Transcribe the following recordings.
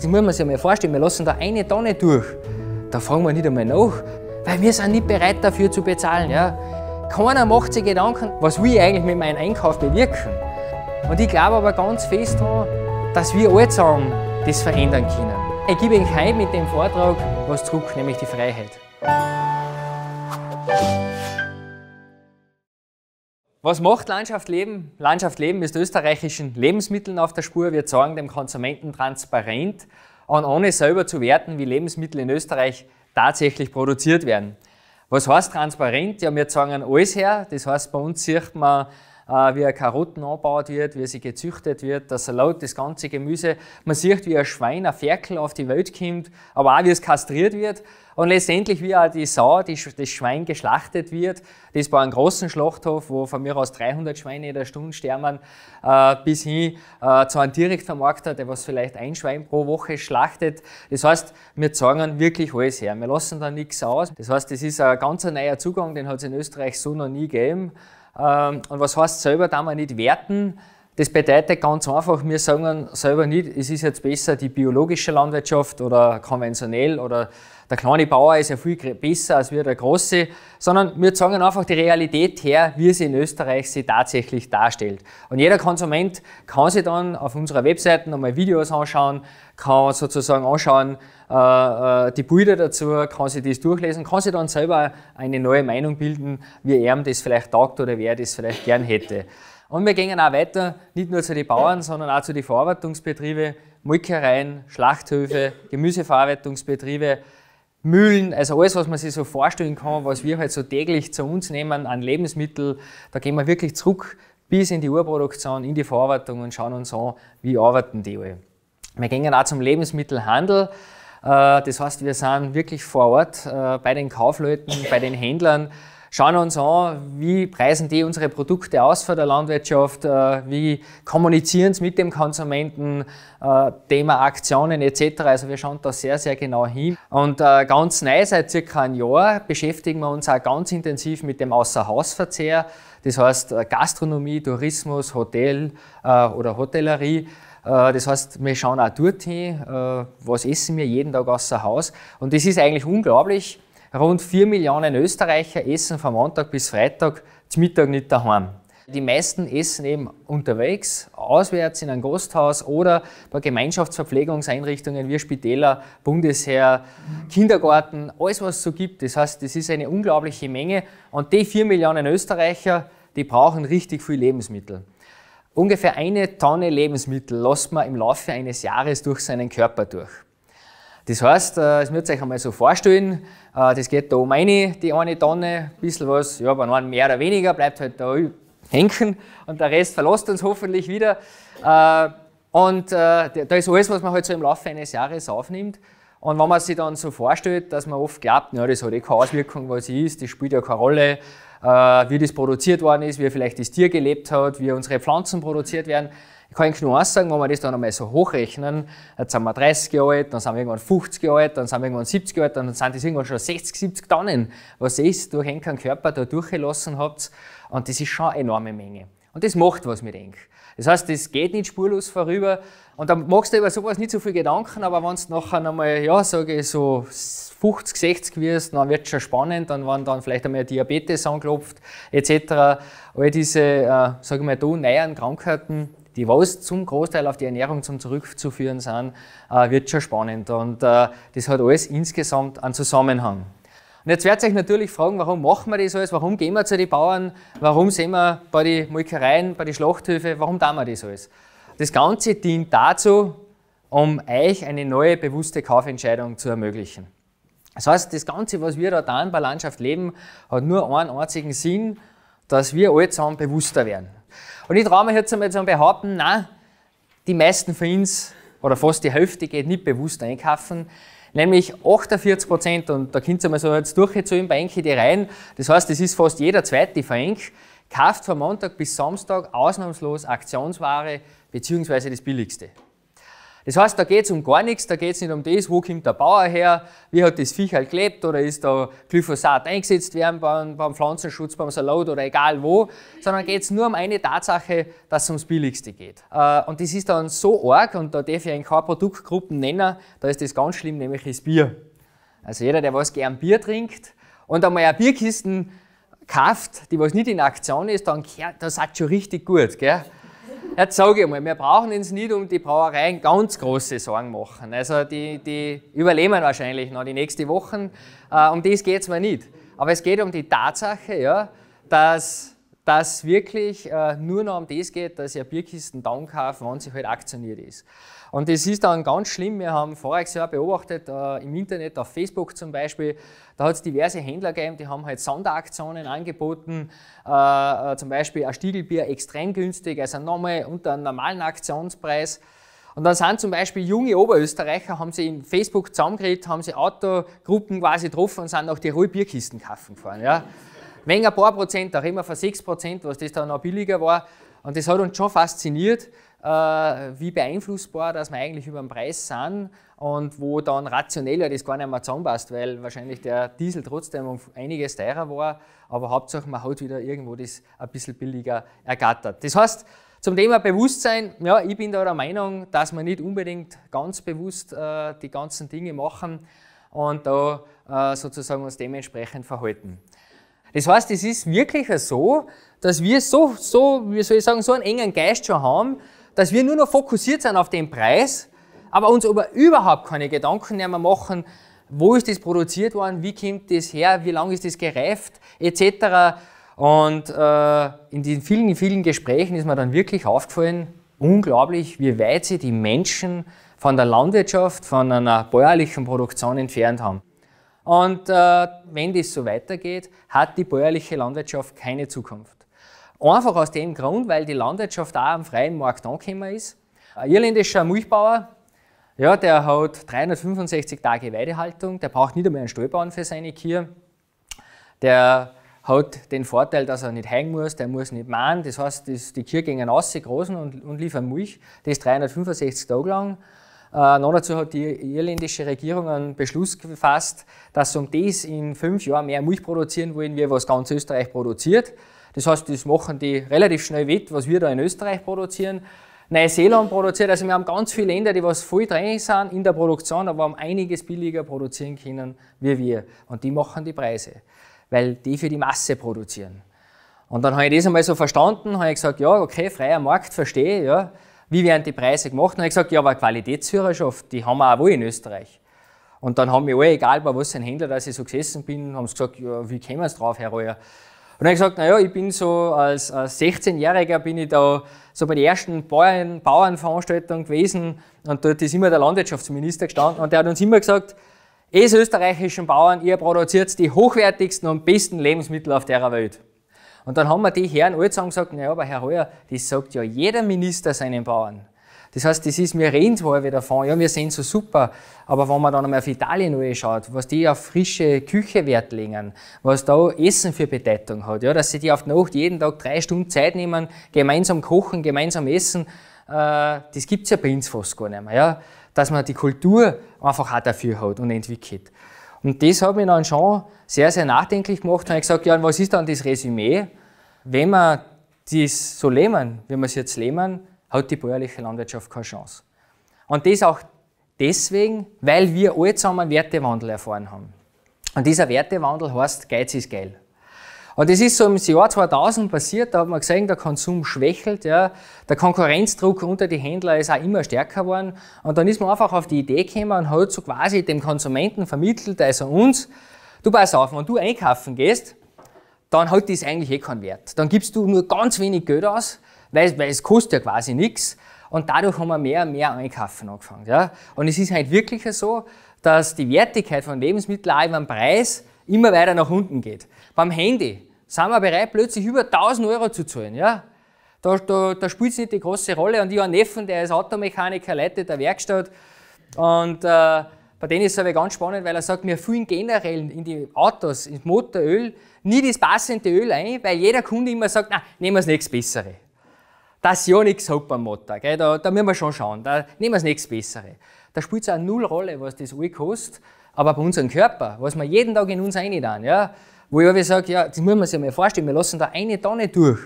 Das muss man sich mal vorstellen, wir lassen da eine Tonne durch. Da fragen wir nicht einmal nach, weil wir sind nicht bereit dafür zu bezahlen. Ja. Keiner macht sich Gedanken, was will ich eigentlich mit meinem Einkauf bewirken. Und ich glaube aber ganz fest daran, dass wir alle zusammen das verändern können. Ich gebe Ihnen heute mit dem Vortrag was zurück, nämlich die Freiheit. Was macht Landschaft Leben? Landschaft Leben ist österreichischen Lebensmitteln auf der Spur. Wir zeigen dem Konsumenten transparent und ohne selber zu werten, wie Lebensmittel in Österreich tatsächlich produziert werden. Was heißt transparent? Ja, wir zeigen alles her. Das heißt, bei uns sieht man, äh, wie eine Karotten angebaut wird, wie sie gezüchtet wird, der Salat, das ganze Gemüse. Man sieht, wie ein Schwein, ein Ferkel auf die Welt kommt, aber auch wie es kastriert wird. Und letztendlich, wie auch die Sau, die, das Schwein geschlachtet wird, das bei einem großen Schlachthof, wo von mir aus 300 Schweine in der Stunde sterben, äh, bis hin äh, zu einem Direktvermarkter, der was vielleicht ein Schwein pro Woche schlachtet. Das heißt, wir zeigen wirklich alles her. Wir lassen da nichts aus. Das heißt, das ist ein ganz neuer Zugang, den hat es in Österreich so noch nie gegeben. Ähm, und was heißt selber, da man nicht werten, das bedeutet ganz einfach, wir sagen selber nicht, es ist jetzt besser die biologische Landwirtschaft oder konventionell oder der kleine Bauer ist ja viel besser als wir der große, sondern wir sagen einfach die Realität her, wie sie in Österreich sie tatsächlich darstellt. Und jeder Konsument kann sich dann auf unserer Webseite nochmal Videos anschauen, kann sozusagen anschauen äh, äh, die Bilder dazu, kann sich das durchlesen, kann sich dann selber eine neue Meinung bilden, wie er das vielleicht taugt oder wer das vielleicht gern hätte. Und wir gehen auch weiter, nicht nur zu den Bauern, sondern auch zu den Verarbeitungsbetrieben, Molkereien, Schlachthöfe, Gemüseverarbeitungsbetriebe, Mühlen, also alles, was man sich so vorstellen kann, was wir halt so täglich zu uns nehmen an Lebensmitteln, da gehen wir wirklich zurück bis in die Urproduktion, in die Verarbeitung und schauen uns an, wie arbeiten die alle. Wir gehen auch zum Lebensmittelhandel. Äh, das heißt, wir sind wirklich vor Ort äh, bei den Kaufleuten, bei den Händlern schauen uns an, wie preisen die unsere Produkte aus für der Landwirtschaft, äh, wie kommunizieren sie mit dem Konsumenten, äh, Thema Aktionen etc. Also wir schauen da sehr, sehr genau hin. Und äh, ganz neu, seit circa einem Jahr beschäftigen wir uns auch ganz intensiv mit dem Außerhausverzehr. Das heißt Gastronomie, Tourismus, Hotel oder Hotellerie. Das heißt, wir schauen auch dorthin, was essen wir jeden Tag außer Haus. Und das ist eigentlich unglaublich, Rund 4 Millionen Österreicher essen von Montag bis Freitag zum Mittag nicht daheim. Die meisten essen eben unterwegs, auswärts in einem Gasthaus oder bei Gemeinschaftsverpflegungseinrichtungen wie Spitäler, Bundesheer, Kindergarten, alles was es so gibt. Das heißt, das ist eine unglaubliche Menge und die 4 Millionen Österreicher, die brauchen richtig viel Lebensmittel. Ungefähr eine Tonne Lebensmittel lässt man im Laufe eines Jahres durch seinen Körper durch. Das heißt, es äh, müsst ihr euch einmal so vorstellen, äh, das geht da um eine, die eine Tonne, ein bisschen was, ja, aber einem mehr oder weniger, bleibt halt da hängen und der Rest verlässt uns hoffentlich wieder. Äh, und äh, da ist alles, was man halt so im Laufe eines Jahres aufnimmt. Und wenn man sich dann so vorstellt, dass man oft glaubt, na, das hat eh keine Auswirkung, was sie ist, das spielt ja keine Rolle, wie das produziert worden ist, wie vielleicht das Tier gelebt hat, wie unsere Pflanzen produziert werden, ich kann Ihnen nur eins sagen, wenn wir das dann einmal so hochrechnen, jetzt sind wir 30 Jahre alt, dann sind wir irgendwann 50 Jahre alt, dann sind wir irgendwann 70 Jahre alt, dann sind das irgendwann schon 60, 70 Tonnen, was ihr durch euren Körper da durchgelassen habt. Und das ist schon eine enorme Menge. Und das macht was mit eng. Das heißt, das geht nicht spurlos vorüber. Und dann machst du über sowas nicht so viel Gedanken, aber wenn es nachher einmal, ja, sage ich, so 50, 60 wirst, dann wird es schon spannend. Dann, wenn dann vielleicht einmal Diabetes anklopft, etc. All diese, äh, sage ich mal, da neuen Krankheiten, die was zum Großteil auf die Ernährung zum zurückzuführen sind, äh, wird schon spannend. Und äh, das hat alles insgesamt einen Zusammenhang. Und jetzt werdet ihr euch natürlich fragen, warum machen wir das alles? Warum gehen wir zu den Bauern? Warum sind wir bei den Molkereien, bei den Schlachthöfen? Warum tun wir das alles? Das Ganze dient dazu, um euch eine neue bewusste Kaufentscheidung zu ermöglichen. Das heißt, das Ganze, was wir da tun bei Landschaft leben, hat nur einen einzigen Sinn, dass wir alle zusammen bewusster werden. Und ich traue mich jetzt einmal zu behaupten, nein, die meisten von uns oder fast die Hälfte geht nicht bewusst einkaufen. Nämlich 48 Prozent, und da könnt ihr mal so jetzt durchgezogen bei Enke die rein. Das heißt, das ist fast jeder zweite Verink, kauft von Montag bis Samstag ausnahmslos Aktionsware beziehungsweise das Billigste. Das heißt, da geht es um gar nichts, da geht es nicht um das, wo kommt der Bauer her, wie hat das Viech halt gelebt oder ist da Glyphosat eingesetzt werden beim, beim Pflanzenschutz, beim Salat oder egal wo, sondern geht es nur um eine Tatsache, dass es ums Billigste geht. Äh, und das ist dann so arg und da darf ich ein paar Produktgruppen nennen, da ist das ganz schlimm, nämlich das Bier. Also jeder, der was gern Bier trinkt und einmal eine Bierkisten kauft, die was nicht in Aktion ist, dann, das hat schon richtig gut, gell? Jetzt sage ich mal, wir brauchen uns nicht um die Brauereien ganz große Sorgen machen. Also die, die überleben wahrscheinlich noch die nächsten Wochen. Äh, um das geht es mir nicht. Aber es geht um die Tatsache, ja, dass dass wirklich äh, nur noch um das geht, dass ihr Bierkisten dann kauft, wenn sie halt aktioniert ist. Und es ist dann ganz schlimm. Wir haben voriges Jahr beobachtet, äh, im Internet, auf Facebook zum Beispiel, da hat es diverse Händler gegeben, die haben halt Sonderaktionen angeboten, äh, äh, zum Beispiel ein Stiegelbier extrem günstig, also nochmal unter einem normalen Aktionspreis. Und dann sind zum Beispiel junge Oberösterreicher, haben sie in Facebook zusammengeredet, haben sie Autogruppen quasi getroffen und sind auch die Ruhe Bierkisten kaufen gefahren. Ja. Wenn ein paar Prozent, auch immer für sechs Prozent, was das dann noch billiger war. Und das hat uns schon fasziniert. Äh, wie beeinflussbar, dass wir eigentlich über den Preis sind und wo dann rationell ja das gar nicht mehr zusammenpasst, weil wahrscheinlich der Diesel trotzdem um einiges teurer war, aber Hauptsache man hat wieder irgendwo das ein bisschen billiger ergattert. Das heißt, zum Thema Bewusstsein, ja, ich bin da der Meinung, dass man nicht unbedingt ganz bewusst äh, die ganzen Dinge machen und da äh, sozusagen uns dementsprechend verhalten. Das heißt, es ist wirklich so, dass wir so, so, wie soll ich sagen, so einen engen Geist schon haben, dass wir nur noch fokussiert sind auf den Preis, aber uns aber überhaupt keine Gedanken mehr machen, wo ist das produziert worden, wie kommt das her, wie lange ist das gereift, etc. Und äh, in den vielen, vielen Gesprächen ist mir dann wirklich aufgefallen, unglaublich, wie weit sie die Menschen von der Landwirtschaft, von einer bäuerlichen Produktion entfernt haben. Und äh, wenn das so weitergeht, hat die bäuerliche Landwirtschaft keine Zukunft. Einfach aus dem Grund, weil die Landwirtschaft auch am freien Markt angekommen ist. Ein irländischer Milchbauer, ja, der hat 365 Tage Weidehaltung, der braucht nicht einmal einen Stallbauern für seine Kühe. Der hat den Vorteil, dass er nicht heigen muss, der muss nicht mahnen. Das heißt, die Kühe gehen raus, sie großen und, und liefern Milch. Das ist 365 Tage lang. Äh, noch dazu hat die irländische Regierung einen Beschluss gefasst, dass sie um das in fünf Jahren mehr Milch produzieren wollen, wie was ganz Österreich produziert. Das heißt, das machen die relativ schnell wett, was wir da in Österreich produzieren. Neuseeland produziert, also wir haben ganz viele Länder, die was voll drin sind in der Produktion, aber haben einiges billiger produzieren können wie wir. Und die machen die Preise, weil die für die Masse produzieren. Und dann habe ich das einmal so verstanden, habe ich gesagt, ja, okay, freier Markt, verstehe, ja. Wie werden die Preise gemacht? Dann habe ich gesagt, ja, aber Qualitätsführerschaft, die haben wir auch wohl in Österreich. Und dann haben wir alle, egal bei was ein Händler, dass ich so gesessen bin, haben sie gesagt, ja, wie kommen wir drauf, Herr Reuer? dann habe ich gesagt, naja, ich bin so als, als 16-Jähriger bin ich da so bei den ersten Bauern, Bauernveranstaltung gewesen und dort ist immer der Landwirtschaftsminister gestanden und der hat uns immer gesagt, es österreichischen Bauern, ihr produziert die hochwertigsten und besten Lebensmittel auf der Welt. Und dann haben wir die Herren alle zusammen gesagt, naja, aber Herr Heuer, das sagt ja jeder Minister seinen Bauern. Das heißt, das ist, wir reden zwar wieder davon, ja, wir sind so super, aber wenn man dann einmal auf Italien schaut, was die auf frische Küche Wert legen, was da Essen für Bedeutung hat, ja, dass sie die auf die Nacht jeden Tag drei Stunden Zeit nehmen, gemeinsam kochen, gemeinsam essen, äh, das gibt's ja bei uns fast gar nicht mehr, ja, dass man die Kultur einfach auch dafür hat und entwickelt. Und das hat mich dann schon sehr, sehr nachdenklich gemacht und ich gesagt, ja, und was ist dann das Resümee, wenn man das so lehnen, wie wir es jetzt lehnen, hat die bäuerliche Landwirtschaft keine Chance. Und das auch deswegen, weil wir alle zusammen einen Wertewandel erfahren haben. Und dieser Wertewandel heißt, Geiz ist geil. Und das ist so im Jahr 2000 passiert, da hat man gesehen, der Konsum schwächelt, ja. der Konkurrenzdruck unter die Händler ist auch immer stärker geworden. Und dann ist man einfach auf die Idee gekommen und hat so quasi dem Konsumenten vermittelt, also uns, du pass auf, wenn du einkaufen gehst, dann hat das eigentlich eh keinen Wert. Dann gibst du nur ganz wenig Geld aus, weil, weil es kostet ja quasi nichts. Und dadurch haben wir mehr und mehr einkaufen angefangen. Ja? Und es ist halt wirklich so, dass die Wertigkeit von Lebensmitteln auch über den Preis immer weiter nach unten geht. Beim Handy sind wir bereit, plötzlich über 1000 Euro zu zahlen. Ja? Da, da, da spielt es nicht die große Rolle. Und ich habe einen Neffen, der ist Automechaniker, leitet der Werkstatt. Und äh, bei denen ist es aber ganz spannend, weil er sagt, wir füllen generell in die Autos, ins Motoröl, nie das passende Öl ein, weil jeder Kunde immer sagt, na, nehmen wir das nächste bessere. Das ist ja nichts Hauptbahnmotor. Gell? Eh? Da, da müssen wir schon schauen. Da nehmen wir das nächste Bessere. Da spielt es auch null Rolle, was das alles kostet. Aber bei unserem Körper, was wir jeden Tag in uns reintun, ja, wo ich aber sage, ja, das muss man sich mal vorstellen, wir lassen da eine Tonne durch.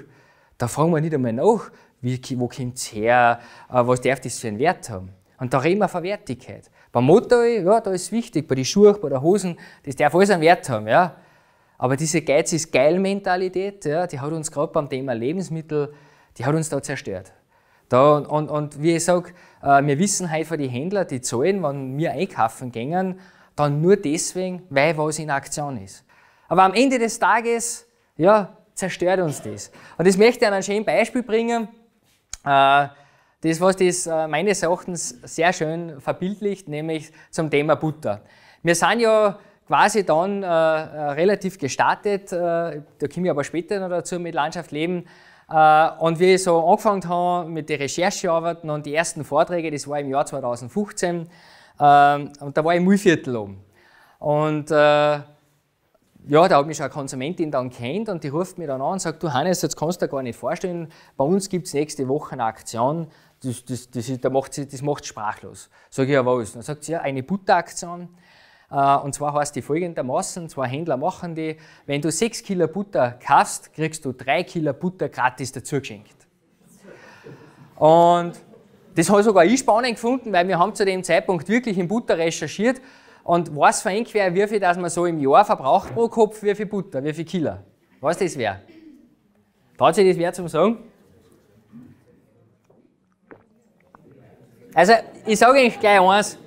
Da fragen wir nicht einmal nach, wie, wo kommt es her, äh, was darf das für einen Wert haben. Und da reden wir von Wertigkeit. Beim Motor, ja, da ist es wichtig, bei den Schuhen, bei den Hosen, das darf alles einen Wert haben, ja. Aber diese Geiz ist geil Mentalität, ja, die hat uns gerade beim Thema Lebensmittel die hat uns da zerstört. Da, und, und wie ich sage, äh, wir wissen heute von den Händlern, die zahlen, wenn wir einkaufen gehen, dann nur deswegen, weil was in Aktion ist. Aber am Ende des Tages, ja, zerstört uns das. Und das möchte ich an einem schönen Beispiel bringen. Äh, das, was das äh, meines Erachtens sehr schön verbildlicht, nämlich zum Thema Butter. Wir sind ja quasi dann relativ gestartet, da komme ich aber später noch dazu mit Landschaft leben, äh, und wie ich so angefangen habe mit den Recherchearbeiten und die ersten Vorträge, das war im Jahr 2015, ähm, und da war ich im Mühlviertel oben. Und äh, ja, da hat mich schon eine Konsumentin dann kennt und die ruft mich dann an und sagt, du Hannes, jetzt kannst du dir gar nicht vorstellen, bei uns gibt es nächste Woche eine Aktion, das, das, das, ist, macht sie, das macht sprachlos. Sag ich, ja was? Dann sagt sie, ja, eine Butteraktion. Äh, und zwar heißt die folgendermaßen, zwei Händler machen die, wenn du 6 Kilo Butter kaufst, kriegst du 3 Kilo Butter gratis dazu geschenkt. Und das habe sogar ich spannend gefunden, weil wir haben zu dem Zeitpunkt wirklich in Butter recherchiert und was für ein ungefähr, wie viel dass man so im Jahr verbraucht pro Kopf, wie viel Butter, wie viel Kilo. Was das wäre? Traut sich das wer zum Sagen? Also, ich sage euch gleich eins.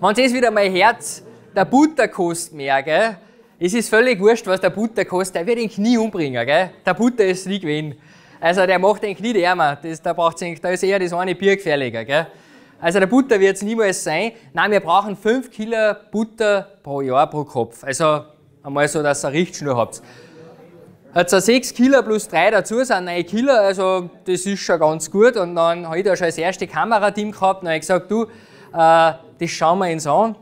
Wenn ihr das wieder mal Herz der Butter kostet mehr, gell? Es ist völlig wurscht, was der Butter kostet. Der wird den Knie umbringen, gell? Der Butter ist nie gewesen. Also der macht den Knie ärmer. Das, da, braucht's, da ist eher das eine Bier gefährlicher, gell? Also der Butter wird es niemals sein. Nein, wir brauchen 5 Kilo Butter pro Jahr pro Kopf. Also einmal so, dass ihr eine Richtschnur habt. Also 6 Kilo plus 3 dazu sind 9 Kilo, also das ist schon ganz gut. Und dann habe ich da schon das erste Kamerateam gehabt und habe gesagt, du, äh, das schauen wir uns an.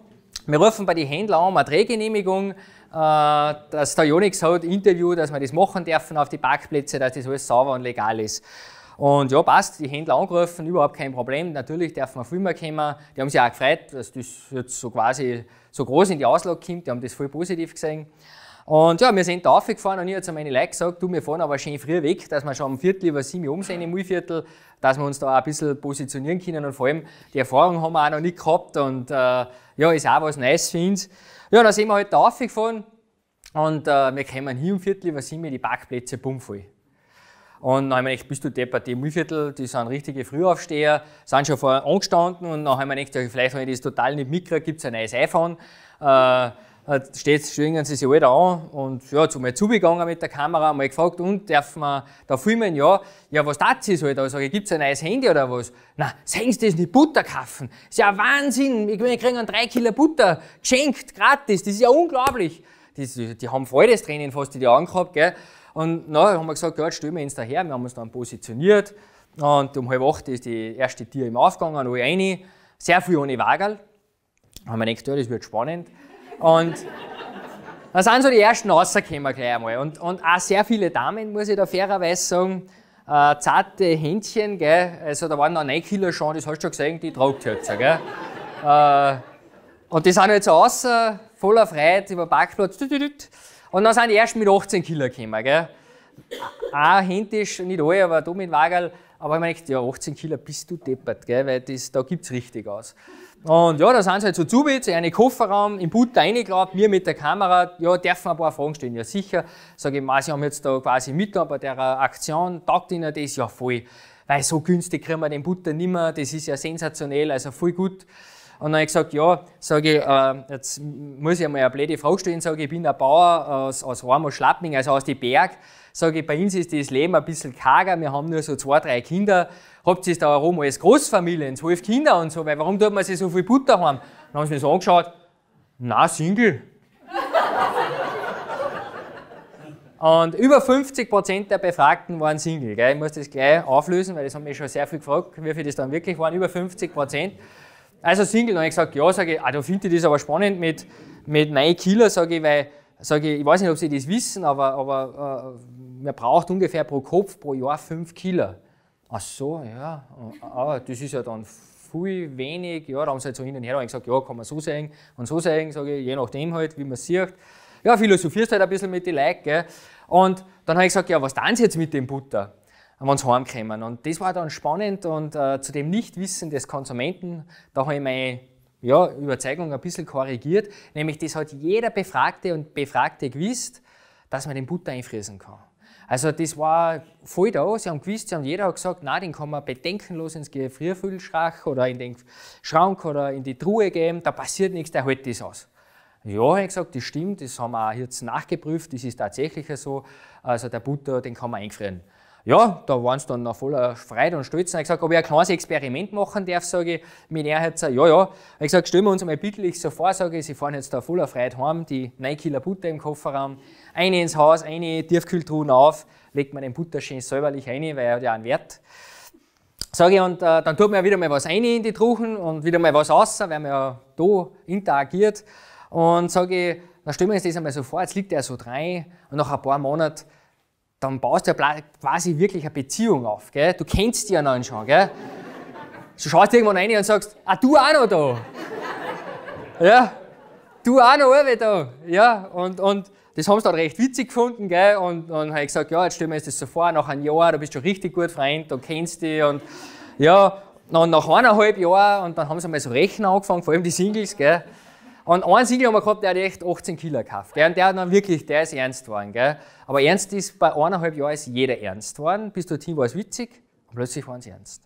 Wir rufen bei den Händlern an, eine Drehgenehmigung, äh, dass der Jonix hat, Interview, dass wir das machen dürfen auf die Parkplätze, dass das alles sauber und legal ist. Und ja, passt, die Händler angerufen, überhaupt kein Problem. Natürlich dürfen wir viel mehr kommen. Die haben sich auch gefreut, dass das jetzt so quasi so groß in die Auslage kommt. Die haben das voll positiv gesehen. Und ja, wir sind da aufgefahren und ich habe zu meinen Leuten gesagt, du, wir fahren aber schön früh weg, dass wir schon um Viertel über sieben um sind im Mühlviertel, dass wir uns da auch ein bisschen positionieren können und vor allem die Erfahrung haben wir auch noch nicht gehabt und äh, ja, ist auch was Neues für uns. Ja, dann sind wir halt da aufgefahren und äh, wir kommen hier um Viertel über sieben die Parkplätze bumm voll. Und dann haben wir gedacht, bist du deppert, die Mühlviertel, die sind richtige Frühaufsteher, sind schon vorher angestanden und dann haben wir gedacht, vielleicht habe ich das total nicht mitgekriegt, gibt es ein neues iPhone. Äh, steht, schwingen sie sich alle an und ja, zu mir zugegangen mit der Kamera, mal gefragt, und dürfen wir da filmen? Ja, ja, was tat sie halt? Also, ich, gibt's ein neues Handy oder was? Na, sehen Sie das nicht Butter kaufen? ist ja Wahnsinn, wir kriegen einen 3 Kilo Butter geschenkt, gratis, das ist ja unglaublich. Die, die, die haben Freudestränen fast in die Augen gehabt, gell? Und na, haben wir gesagt, ja, jetzt stellen wir uns daher, wir haben uns dann positioniert und um halb acht ist die erste Tier im Aufgang, alle rein, sehr viel ohne Wagel. Haben wir gedacht, ja, das wird spannend. Und da sind so die ersten rausgekommen gleich einmal. Und, und auch sehr viele Damen, muss ich da fairerweise sagen, äh, zarte Händchen, gell? also da waren noch Neukiller schon, das hast du schon gesehen, die tragt jetzt. Gell? äh, und die sind jetzt so raus, voller Freude über den Parkplatz. Und dann sind die ersten mit 18 Killer gekommen. Gell? Auch händisch, nicht alle, aber du mit Wagel. Aber ich meine, ja, 18 Kilo bist du deppert, gell? weil das, da gibt es richtig aus. Und ja, da sind sie halt so zubitz, einen Kofferraum, im Butter reingeglaubt, mir mit der Kamera, ja, dürfen ein paar Fragen stellen. Ja, sicher. Sag ich mal, sie haben jetzt da quasi Mitarbeiter der Aktion, taugt ihnen das ja voll. Weil so günstig kriegen wir den Butter nimmer, das ist ja sensationell, also voll gut. Und dann habe ich gesagt, ja, sage ich, äh, jetzt muss ich einmal eine blöde Frage stellen, sage ich, ich bin ein Bauer aus, aus Warmer Schlapping, also aus dem Berg. Sage ich, bei uns ist das Leben ein bisschen karger, wir haben nur so zwei, drei Kinder. Habt ihr es da herum als Großfamilie, zwölf Kinder und so, weil warum tut man sich so viel Butter haben? Dann haben sie mich so angeschaut, na, Single. Und über 50 der Befragten waren Single. Gell? Ich muss das gleich auflösen, weil das haben mich schon sehr viel gefragt, wie viele das dann wirklich waren. Über 50 also Single, dann habe ich gesagt, ja, sage ich, ah, da finde ich das aber spannend mit, mit My Killer, sage ich, weil, sage ich, ich weiß nicht, ob Sie das wissen, aber, aber äh, man braucht ungefähr pro Kopf pro Jahr fünf Killer. Ach so, ja, äh, aber ah, das ist ja dann viel wenig, ja, da haben sie halt so hin und her ich gesagt, ja, kann man so sehen und so sehen, sage ich, je nachdem halt, wie man sieht. Ja, philosophierst halt ein bisschen mit den Leuten, gell. Und dann habe ich gesagt, ja, was tun Sie jetzt mit dem Butter? wenn sie heimkommen. Und das war dann spannend und äh, zu dem Nichtwissen des Konsumenten, da habe ich meine ja, Überzeugung ein bisschen korrigiert, nämlich das hat jeder Befragte und Befragte gewusst, dass man den Butter einfrieren kann. Also das war voll da, sie haben gewusst, sie haben jeder gesagt, nein, den kann man bedenkenlos ins Gefrierfüllschrank oder in den Schrank oder in die Truhe geben, da passiert nichts, der hält das aus. Ja, habe ich gesagt, das stimmt, das haben wir auch jetzt nachgeprüft, das ist tatsächlich so. Also der Butter, den kann man einfrieren ja, da waren sie dann noch voller Freude und Stolz. Und ich gesagt, ob ich ein kleines Experiment machen darf, sage ich, mit er hat ja, ja. Und ich gesagt, stellen wir uns einmal bittlich so vor, sage ich, sie fahren jetzt da voller Freude heim, die 9 Kilo Butter im Kofferraum, eine ins Haus, eine Tiefkühltruhe auf, legt man den Butter schön säuberlich rein, weil er hat ja einen Wert. Sage ich, und äh, dann tut man wieder mal was rein in die Truchen und wieder mal was raus, weil man ja da interagiert. Und sage ich, dann stellen wir uns das einmal so vor, jetzt liegt er so drei und nach ein paar Monaten dann baust du ja quasi wirklich eine Beziehung auf. Gell? Du kennst die ja dann schon. Gell? Du schaust irgendwann rein und sagst, ah, du auch noch da. ja, du auch noch alle da. Ja, und, und das haben sie dann recht witzig gefunden. Gell? Und dann habe ich gesagt, ja, jetzt stellen wir uns das so vor, nach einem Jahr, du bist schon richtig gut Freund, du kennst dich. Und ja, und nach eineinhalb Jahren, und dann haben sie mal so rechnen angefangen, vor allem die Singles. Gell? Und einen Single haben wir gehabt, der hat echt 18 Kilo gekauft. Gell? Und der hat dann wirklich, der ist ernst geworden. Gell? Aber ernst ist, bei eineinhalb Jahren ist jeder ernst geworden. Bis dorthin war es witzig und plötzlich waren sie ernst.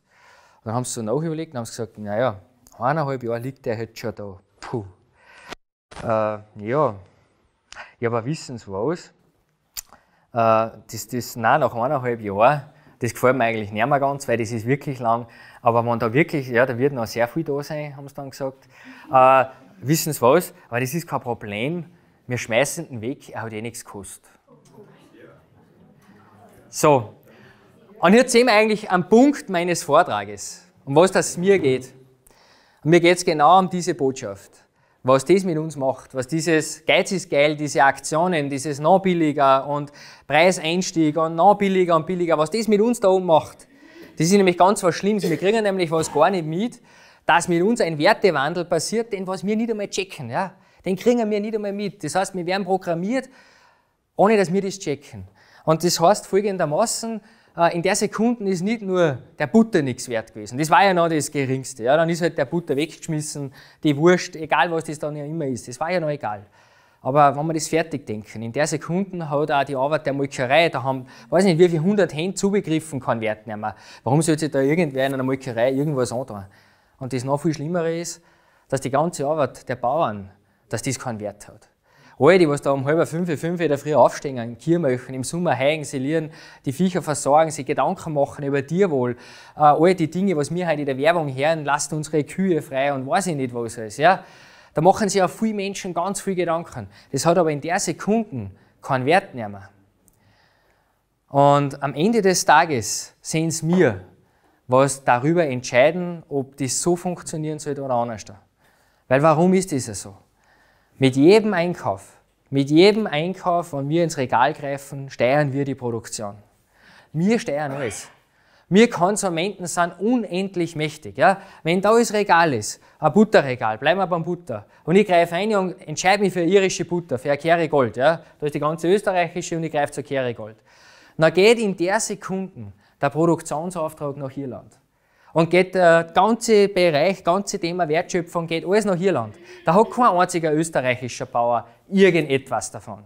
Und dann haben sie so nachüberlegt und haben gesagt, naja, eineinhalb Jahre liegt der jetzt halt schon da. Puh. Äh, ja. Ja, aber wissen Sie was? Äh, das, das, nein, nach eineinhalb Jahren, das gefällt mir eigentlich nicht mehr ganz, weil das ist wirklich lang. Aber man da wirklich, ja, da wird noch sehr viel da sein, haben sie dann gesagt. Äh, wissen Sie was, aber das ist kein Problem, wir schmeißen den weg, er hat eh nichts gekostet. So, und jetzt sehen wir eigentlich am Punkt meines Vortrages, um was das mir geht. Und mir geht es genau um diese Botschaft, was das mit uns macht, was dieses Geiz ist geil, diese Aktionen, dieses noch billiger und Preiseinstieg und noch billiger und billiger, was das mit uns da oben macht. Das ist nämlich ganz was Schlimmes. Wir kriegen nämlich was gar nicht mit, dass mit uns ein Wertewandel passiert, den was wir nicht einmal checken. Ja? Den kriegen wir nicht einmal mit. Das heißt, wir werden programmiert, ohne dass wir das checken. Und das heißt folgendermaßen, äh, in der Sekunde ist nicht nur der Butter nichts wert gewesen. Das war ja noch das Geringste. Ja, dann ist halt der Butter weggeschmissen, die Wurst, egal was das dann ja immer ist. Das war ja noch egal. Aber wenn wir das fertig denken, in der Sekunde hat auch die Arbeit der Molkerei, da haben, weiß nicht, wie viele hundert Hände zubegriffen, keinen Wert mehr. Warum sollte sich da irgendwer in einer Molkerei irgendwas antun? Und das noch viel Schlimmere ist, dass die ganze Arbeit der Bauern, dass das keinen Wert hat. Alle, die was da um halb fünf, fünf in der Früh aufstehen, möchten, im Sommer heigen, sie die Viecher versorgen, sich Gedanken machen über Tierwohl, äh, all die Dinge, was wir heute in der Werbung hören, lasst unsere Kühe frei und weiß ich nicht was alles, ja. Da machen sich auch viele Menschen ganz viel Gedanken. Das hat aber in der Sekunde keinen Wert mehr. Und am Ende des Tages sehen es mir, was darüber entscheiden, ob das so funktionieren sollte oder anders. Weil warum ist das so? Mit jedem Einkauf, mit jedem Einkauf, wenn wir ins Regal greifen, steuern wir die Produktion. Wir steuern alles. Wir Konsumenten sind unendlich mächtig. Ja? Wenn da das Regal ist, ein Butterregal, bleiben wir beim Butter, und ich greife ein und entscheide mich für irische Butter, für Kere Gold, ja? da ist die ganze österreichische und ich greife zur Kere Gold. Dann geht in der Sekunde der Produktionsauftrag nach Irland. Und geht der äh, ganze Bereich, ganze Thema Wertschöpfung geht alles nach Irland. Da hat kein einziger österreichischer Bauer irgendetwas davon.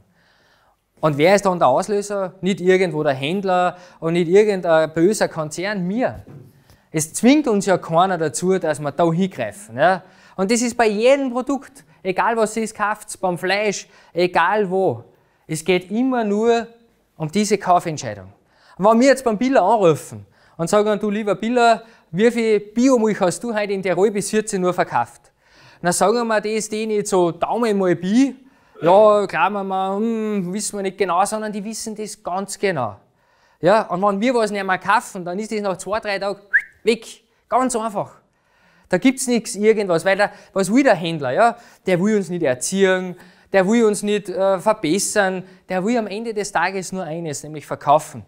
Und wer ist dann der Auslöser? Nicht irgendwo der Händler und nicht irgendein böser Konzern, mir. Es zwingt uns ja keiner dazu, dass wir da hingreifen. Ja? Und das ist bei jedem Produkt, egal was es kauft beim Fleisch, egal wo. Es geht immer nur um diese Kaufentscheidung. Wenn wir jetzt beim Biller anrufen und sagen, du lieber Biller, wie viel Biomilch hast du heute in Tirol bis 14 Uhr verkauft? Dann sagen wir, das ist denen jetzt so Daumen mal Bi. Ja, glauben wir, hm, wissen wir nicht genau, sondern die wissen das ganz genau. Ja, und wenn wir was nicht mehr kaufen, dann ist das nach zwei, drei Tagen weg. Ganz einfach. Da gibt es nichts, irgendwas. Weil der, was will der Händler? Ja? Der will uns nicht erziehen, der will uns nicht äh, verbessern, der will am Ende des Tages nur eines, nämlich verkaufen.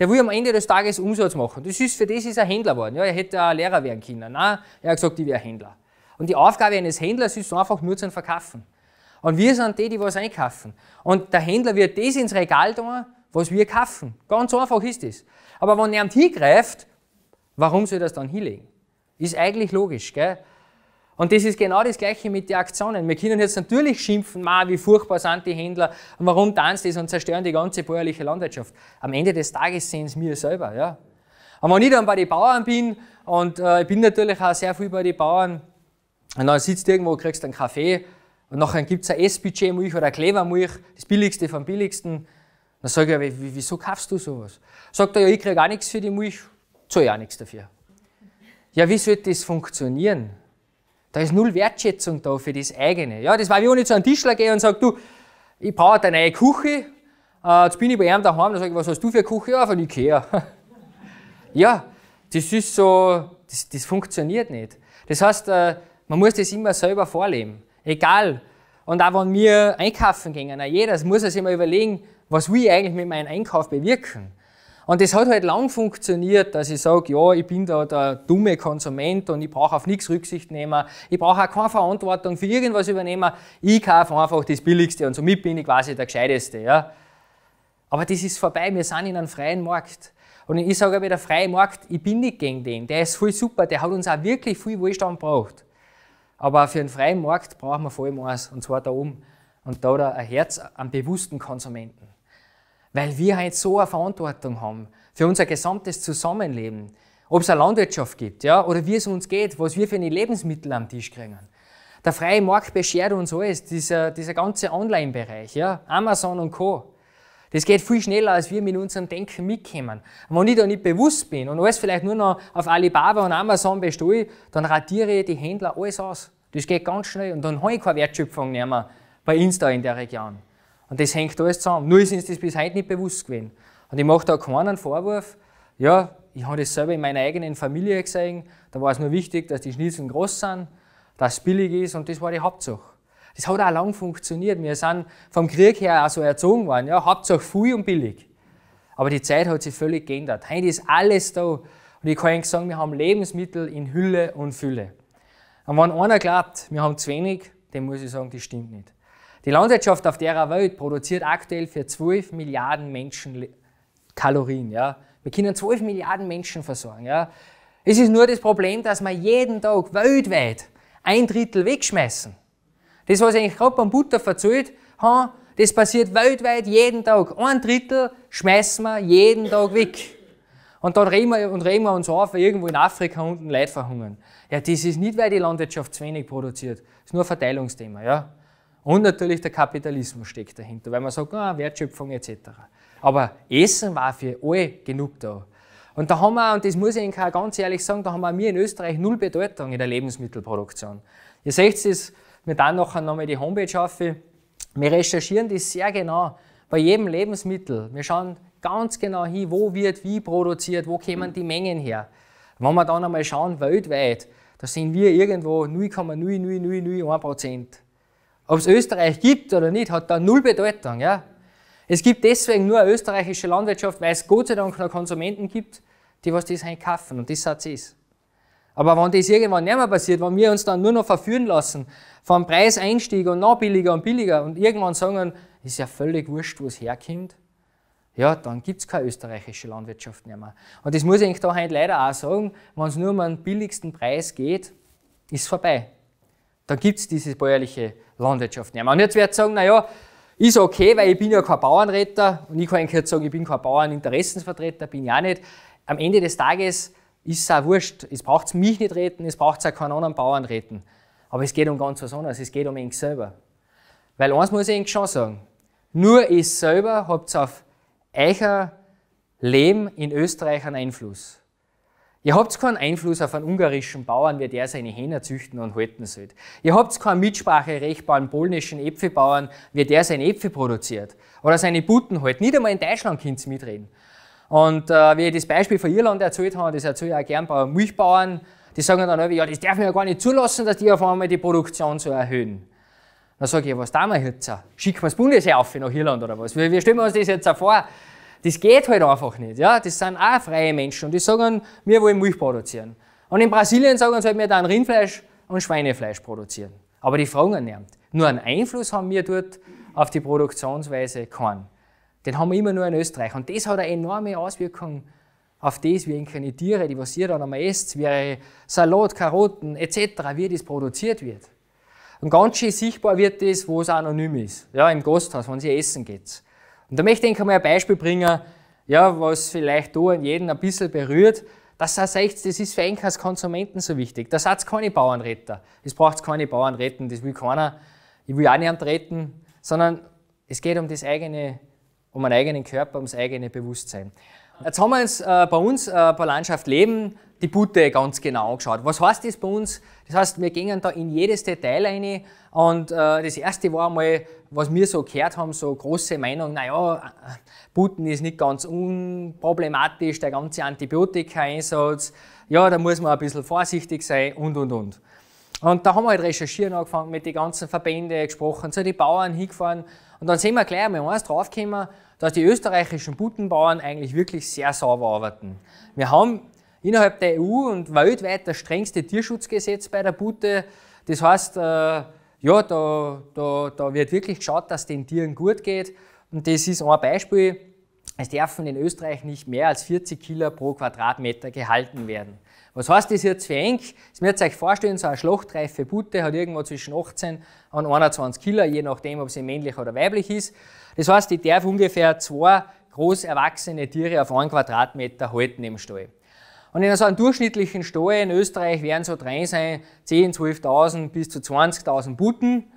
Der will am Ende des Tages Umsatz machen. Das ist, für das ist er Händler geworden. Ja, er hätte auch Lehrer werden können. Nein, er hat gesagt, ich wäre Händler. Und die Aufgabe eines Händlers ist einfach nur zu verkaufen. Und wir sind die, die was einkaufen. Und der Händler wird das ins Regal tun, was wir kaufen. Ganz einfach ist das. Aber wenn niemand hingreift, warum soll das dann hinlegen? Ist eigentlich logisch, gell? Und das ist genau das Gleiche mit den Aktionen. Wir können jetzt natürlich schimpfen, ma, wie furchtbar sind die Händler, warum tanzt das und zerstören die ganze bäuerliche Landwirtschaft. Am Ende des Tages sehen es mir selber, ja. Aber wenn ich dann bei den Bauern bin, und äh, ich bin natürlich auch sehr viel bei den Bauern, und dann sitzt du irgendwo, kriegst einen Kaffee, und nachher gibt es ein Essbudget-Milch oder eine Klebermilch, das billigste vom billigsten. Dann sage ich, wieso kaufst du sowas? Sagt er, ja, ich kriege auch nichts für die Milch, zahle ich auch nichts dafür. Ja, wie sollte das funktionieren? Da ist null Wertschätzung da für das eigene. Ja, das war wie wenn ich zu einem Tischler gehe und sage, du, ich baue eine neue Küche, äh, jetzt bin ich bei ihm daheim, dann sage ich, was hast du für eine Küche? Ja, von Ikea. ja, das ist so, das, das funktioniert nicht. Das heißt, äh, man muss das immer selber vorleben. Egal. Und auch wenn wir einkaufen gehen, jeder muss sich immer überlegen, was will ich eigentlich mit meinem Einkauf bewirken? Und das hat halt lang funktioniert, dass ich sage, ja, ich bin da der dumme Konsument und ich brauche auf nichts Rücksicht nehmen, ich brauche auch keine Verantwortung für irgendwas übernehmen, ich kaufe einfach das Billigste und somit bin ich quasi der Gescheiteste. Ja. Aber das ist vorbei, wir sind in einem freien Markt. Und ich sage aber, der freie Markt, ich bin nicht gegen den, der ist voll super, der hat uns auch wirklich viel Wohlstand gebraucht. Aber für einen freien Markt brauchen wir vor allem eins, und zwar da oben. Und da, da ein Herz am bewussten Konsumenten weil wir heute halt so eine Verantwortung haben für unser gesamtes Zusammenleben. Ob es eine Landwirtschaft gibt ja, oder wie es uns geht, was wir für eine Lebensmittel am Tisch kriegen. Der freie Markt beschert uns alles, dieser, dieser ganze Online-Bereich, ja, Amazon und Co. Das geht viel schneller, als wir mit unserem Denken mitkommen. Und wenn ich da nicht bewusst bin und alles vielleicht nur noch auf Alibaba und Amazon bestelle, dann radiere ich die Händler alles aus. Das geht ganz schnell und dann habe ich keine Wertschöpfung mehr bei Insta in der Region. Und das hängt alles zusammen. Nur ist uns das bis heute nicht bewusst gewesen. Und ich mache da keinen Vorwurf, ja, ich habe das selber in meiner eigenen Familie gesehen, da war es nur wichtig, dass die Schnitzel groß sind, dass es billig ist und das war die Hauptsache. Das hat auch lang funktioniert. Wir sind vom Krieg her auch so erzogen worden, ja, Hauptsache viel und billig. Aber die Zeit hat sich völlig geändert. Heute ist alles da. Und ich kann Ihnen sagen, wir haben Lebensmittel in Hülle und Fülle. Und wenn einer glaubt, wir haben zu wenig, dann muss ich sagen, das stimmt nicht. Die Landwirtschaft auf der Welt produziert aktuell für 12 Milliarden Menschen Kalorien. Ja. Wir können 12 Milliarden Menschen versorgen. Ja. Es ist nur das Problem, dass wir jeden Tag weltweit ein Drittel wegschmeißen. Das, was ich eigentlich gerade beim Butter verzählt habe, das passiert weltweit jeden Tag. Ein Drittel schmeißen wir jeden Tag weg. Und dann reden wir, und reden wir uns auf, weil irgendwo in Afrika unten Leute verhungern. Ja, das ist nicht, weil die Landwirtschaft zu wenig produziert. Das ist nur ein Verteilungsthema, ja. Und natürlich der Kapitalismus steckt dahinter, weil man sagt, ah, Wertschöpfung etc. Aber Essen war für alle genug da. Und da haben wir, und das muss ich Ihnen ganz ehrlich sagen, da haben wir in Österreich null Bedeutung in der Lebensmittelproduktion. Ihr seht es, wir dann nachher nochmal die Homepage auf. Wir recherchieren das sehr genau bei jedem Lebensmittel. Wir schauen ganz genau hin, wo wird wie produziert, wo kommen die Mengen her. Wenn wir dann einmal schauen, weltweit, da sind wir irgendwo 0,0001 Prozent. Ob es Österreich gibt oder nicht, hat da null Bedeutung. Ja? Es gibt deswegen nur eine österreichische Landwirtschaft, weil es Gott sei Dank noch Konsumenten gibt, die was das kaufen und das hat es. Aber wenn das irgendwann nicht mehr passiert, wenn wir uns dann nur noch verführen lassen vom Preiseinstieg und noch billiger und billiger und irgendwann sagen, ist ja völlig wurscht, wo es herkommt, ja, dann gibt es keine österreichische Landwirtschaft nicht mehr. Und das muss ich da heute leider auch sagen, wenn es nur um den billigsten Preis geht, ist vorbei. Dann gibt es diese bäuerliche Landwirtschaft nicht mehr. Und jetzt wird sagen, naja, ist okay, weil ich bin ja kein Bauernretter und ich kann eigentlich jetzt sagen, ich bin kein Bauerninteressensvertreter, bin ich auch nicht. Am Ende des Tages ist es auch wurscht. Es braucht mich nicht retten, es braucht auch keinen anderen Bauern retten. Aber es geht um ganz was anderes, es geht um ihn selber. Weil eins muss ich eigentlich schon sagen, nur ich selber habt auf euer Leben in Österreich einen Einfluss. Ihr habt keinen Einfluss auf einen ungarischen Bauern, wie der seine Hähner züchten und halten soll. Ihr habt kein Mitspracherecht bei einem polnischen Äpfelbauern, wie der seine Äpfel produziert oder seine Butten halt. Nicht einmal in Deutschland könnt ihr mitreden. Und äh, wie ich das Beispiel von Irland erzählt habe, das erzähle ich auch gern bei Milchbauern, die sagen dann alle, ja, das dürfen wir ja gar nicht zulassen, dass die auf einmal die Produktion so erhöhen. Dann sage ich, was tun wir jetzt? Schicken wir das Bundesheer auf nach Irland oder was? Wie, wie stellen wir uns das jetzt vor? Das geht halt einfach nicht. Ja? Das sind auch freie Menschen und die sagen, wir wollen Milch produzieren. Und in Brasilien sagen sie halt, wir dann Rindfleisch und Schweinefleisch produzieren. Aber die fragen nicht. Nur einen Einfluss haben wir dort auf die Produktionsweise keinen. Den haben wir immer nur in Österreich. Und das hat eine enorme Auswirkung auf das, wie irgendwelche Tiere, die was ihr dann einmal esst, wie Salat, Karotten etc., wie das produziert wird. Und ganz schön sichtbar wird das, wo es anonym ist. Ja, im Gasthaus, wenn sie essen geht. Und da möchte ich einmal ein Beispiel bringen, ja, was vielleicht da und jeden ein bisschen berührt. Das heißt, das ist für einen als Konsumenten so wichtig. Da hat es keine Bauernretter. Es braucht keine Bauernretten, das will keiner. Ich will auch nicht retten, sondern es geht um das eigene, um einen eigenen Körper, ums eigene Bewusstsein. Jetzt haben wir uns äh, bei uns äh, bei Landschaft Leben die Butte ganz genau angeschaut. Was heißt das bei uns? Das heißt, wir gingen da in jedes Detail rein und äh, das erste war einmal, was wir so gehört haben, so große Meinung, naja, äh, Buten ist nicht ganz unproblematisch, der ganze Antibiotika-Einsatz, ja, da muss man ein bisschen vorsichtig sein und, und, und. Und da haben wir halt recherchieren angefangen, mit den ganzen Verbänden gesprochen, zu den Bauern hingefahren und dann sehen wir gleich einmal eins draufgekommen, dass die österreichischen Buttenbauern eigentlich wirklich sehr sauber arbeiten. Wir haben innerhalb der EU und weltweit das strengste Tierschutzgesetz bei der Butte. Das heißt, äh, ja, da, da, da wird wirklich geschaut, dass den Tieren gut geht. Und das ist ein Beispiel. Es dürfen in Österreich nicht mehr als 40 Kilo pro Quadratmeter gehalten werden. Was heißt das jetzt für eng? Das müsst ihr euch vorstellen, so eine schlachtreife Butte hat irgendwo zwischen 18 und 21 Kilo, je nachdem, ob sie männlich oder weiblich ist. Das heißt, ich darf ungefähr zwei groß erwachsene Tiere auf einen Quadratmeter halten im Stall. Und in so einem durchschnittlichen Stall in Österreich werden so drei sein 10.000, 12.000 bis zu 20.000 Butten.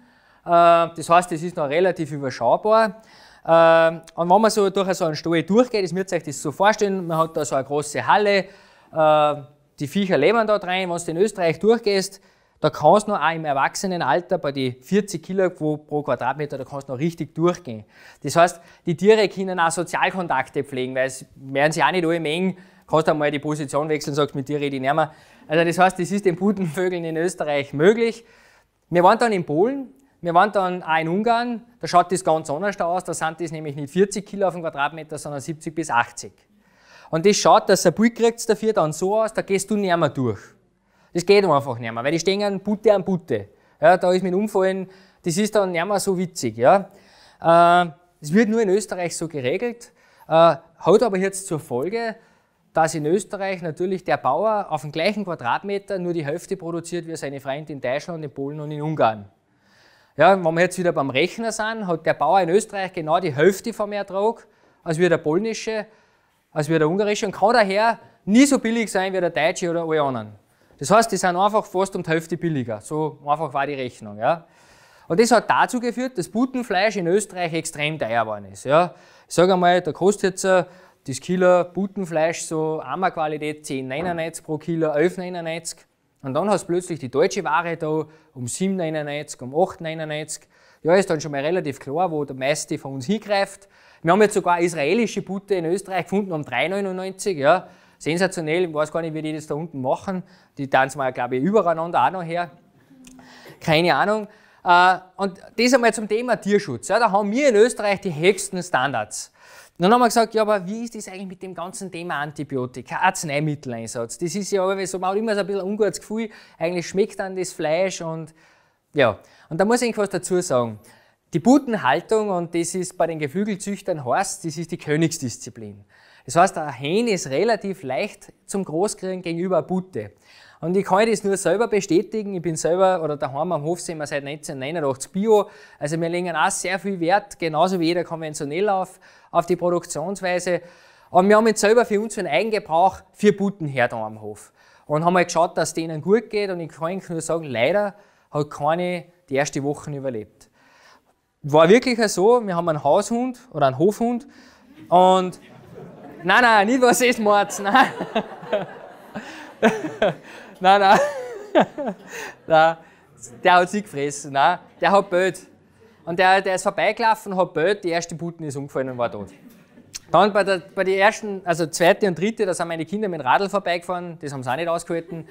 Äh, das heißt, das ist noch relativ überschaubar. Äh, und wenn man so durch so einen Stall durchgeht, das müsst ihr euch das so vorstellen, man hat da so eine große Halle, äh, die Viecher leben da drin. Wenn du in Österreich durchgehst, da kannst du noch auch im Erwachsenenalter bei die 40 Kilo pro Quadratmeter, da kannst du noch richtig durchgehen. Das heißt, die Tiere können auch Sozialkontakte pflegen, weil es werden sie auch nicht alle Mengen, kannst du mal die Position wechseln, sagst mit dir rede ich nicht mehr. Also das heißt, das ist den Putenvögeln in Österreich möglich. Wir waren dann in Polen, wir waren dann auch in Ungarn, da schaut das ganz anders aus, da sind das nämlich nicht 40 Kilo auf dem Quadratmeter, sondern 70 bis 80. Und das schaut, dass ein Bild kriegt dafür dann so aus, da gehst du nicht mehr durch. Das geht einfach nicht mehr, weil die stehen Butte an Butte. Ja, da ist mit Umfallen, das ist dann nicht mehr so witzig. Ja. Äh, es wird nur in Österreich so geregelt, äh, hat aber jetzt zur Folge, dass in Österreich natürlich der Bauer auf dem gleichen Quadratmeter nur die Hälfte produziert wie seine Freunde in Deutschland, in Polen und in Ungarn. Ja, wenn wir jetzt wieder beim Rechner sind, hat der Bauer in Österreich genau die Hälfte vom Ertrag als wie der polnische als wie der ungarische und kann daher nie so billig sein wie der deutsche oder alle anderen. Das heißt, die sind einfach fast um die Hälfte billiger. So einfach war die Rechnung. Ja. Und das hat dazu geführt, dass Butenfleisch in Österreich extrem teuer geworden ist. Ja. Ich sage einmal, da kostet jetzt äh, das Kilo Butenfleisch so einmal Qualität 10,99 pro Kilo, 11,99. Und dann hast du plötzlich die deutsche Ware da um 7,99, um 8,99. Ja, ist dann schon mal relativ klar, wo der meiste von uns hingreift. Wir haben jetzt sogar israelische Butte in Österreich gefunden um 3,99. Ja. Sensationell, ich weiß gar nicht, wie die das da unten machen. Die tanzen mal, glaube ich, übereinander auch noch her. Keine Ahnung. Äh, und das einmal zum Thema Tierschutz. da haben wir in Österreich die höchsten Standards. Dann haben wir gesagt, ja, aber wie ist das eigentlich mit dem ganzen Thema Antibiotika, Arzneimitteleinsatz? Das ist ja aber so, man hat immer so ein bisschen ein ungutes Gefühl, eigentlich schmeckt dann das Fleisch und ja. Und da muss ich was dazu sagen. Die Butenhaltung, und das ist bei den Geflügelzüchtern Horst, das ist die Königsdisziplin. Das heißt, ein Hähn ist relativ leicht zum Großkriegen gegenüber einer Butte. Und ich kann das nur selber bestätigen. Ich bin selber, oder daheim am Hof sind wir seit 1989 Bio. Also wir legen auch sehr viel Wert, genauso wie jeder konventionell auf, auf die Produktionsweise. Und wir haben jetzt selber für uns für den Eigengebrauch vier Buten her da am Hof. Und haben halt geschaut, dass denen gut geht. Und ich kann nur sagen, leider hat keine die ersten Wochen überlebt. War wirklich so, wir haben einen Haushund oder einen Hofhund und nein, nein, nicht was ist Mords, nein. nein, nein. nein. Der hat sich gefressen, nein, der hat Böd. Und der, der ist vorbeigelaufen, hat Böd, die erste Puten ist umgefallen und war tot. Dann bei der bei die ersten, also zweite und dritte, da sind meine Kinder mit dem Radl vorbeigefahren, das haben sie auch nicht ausgehalten.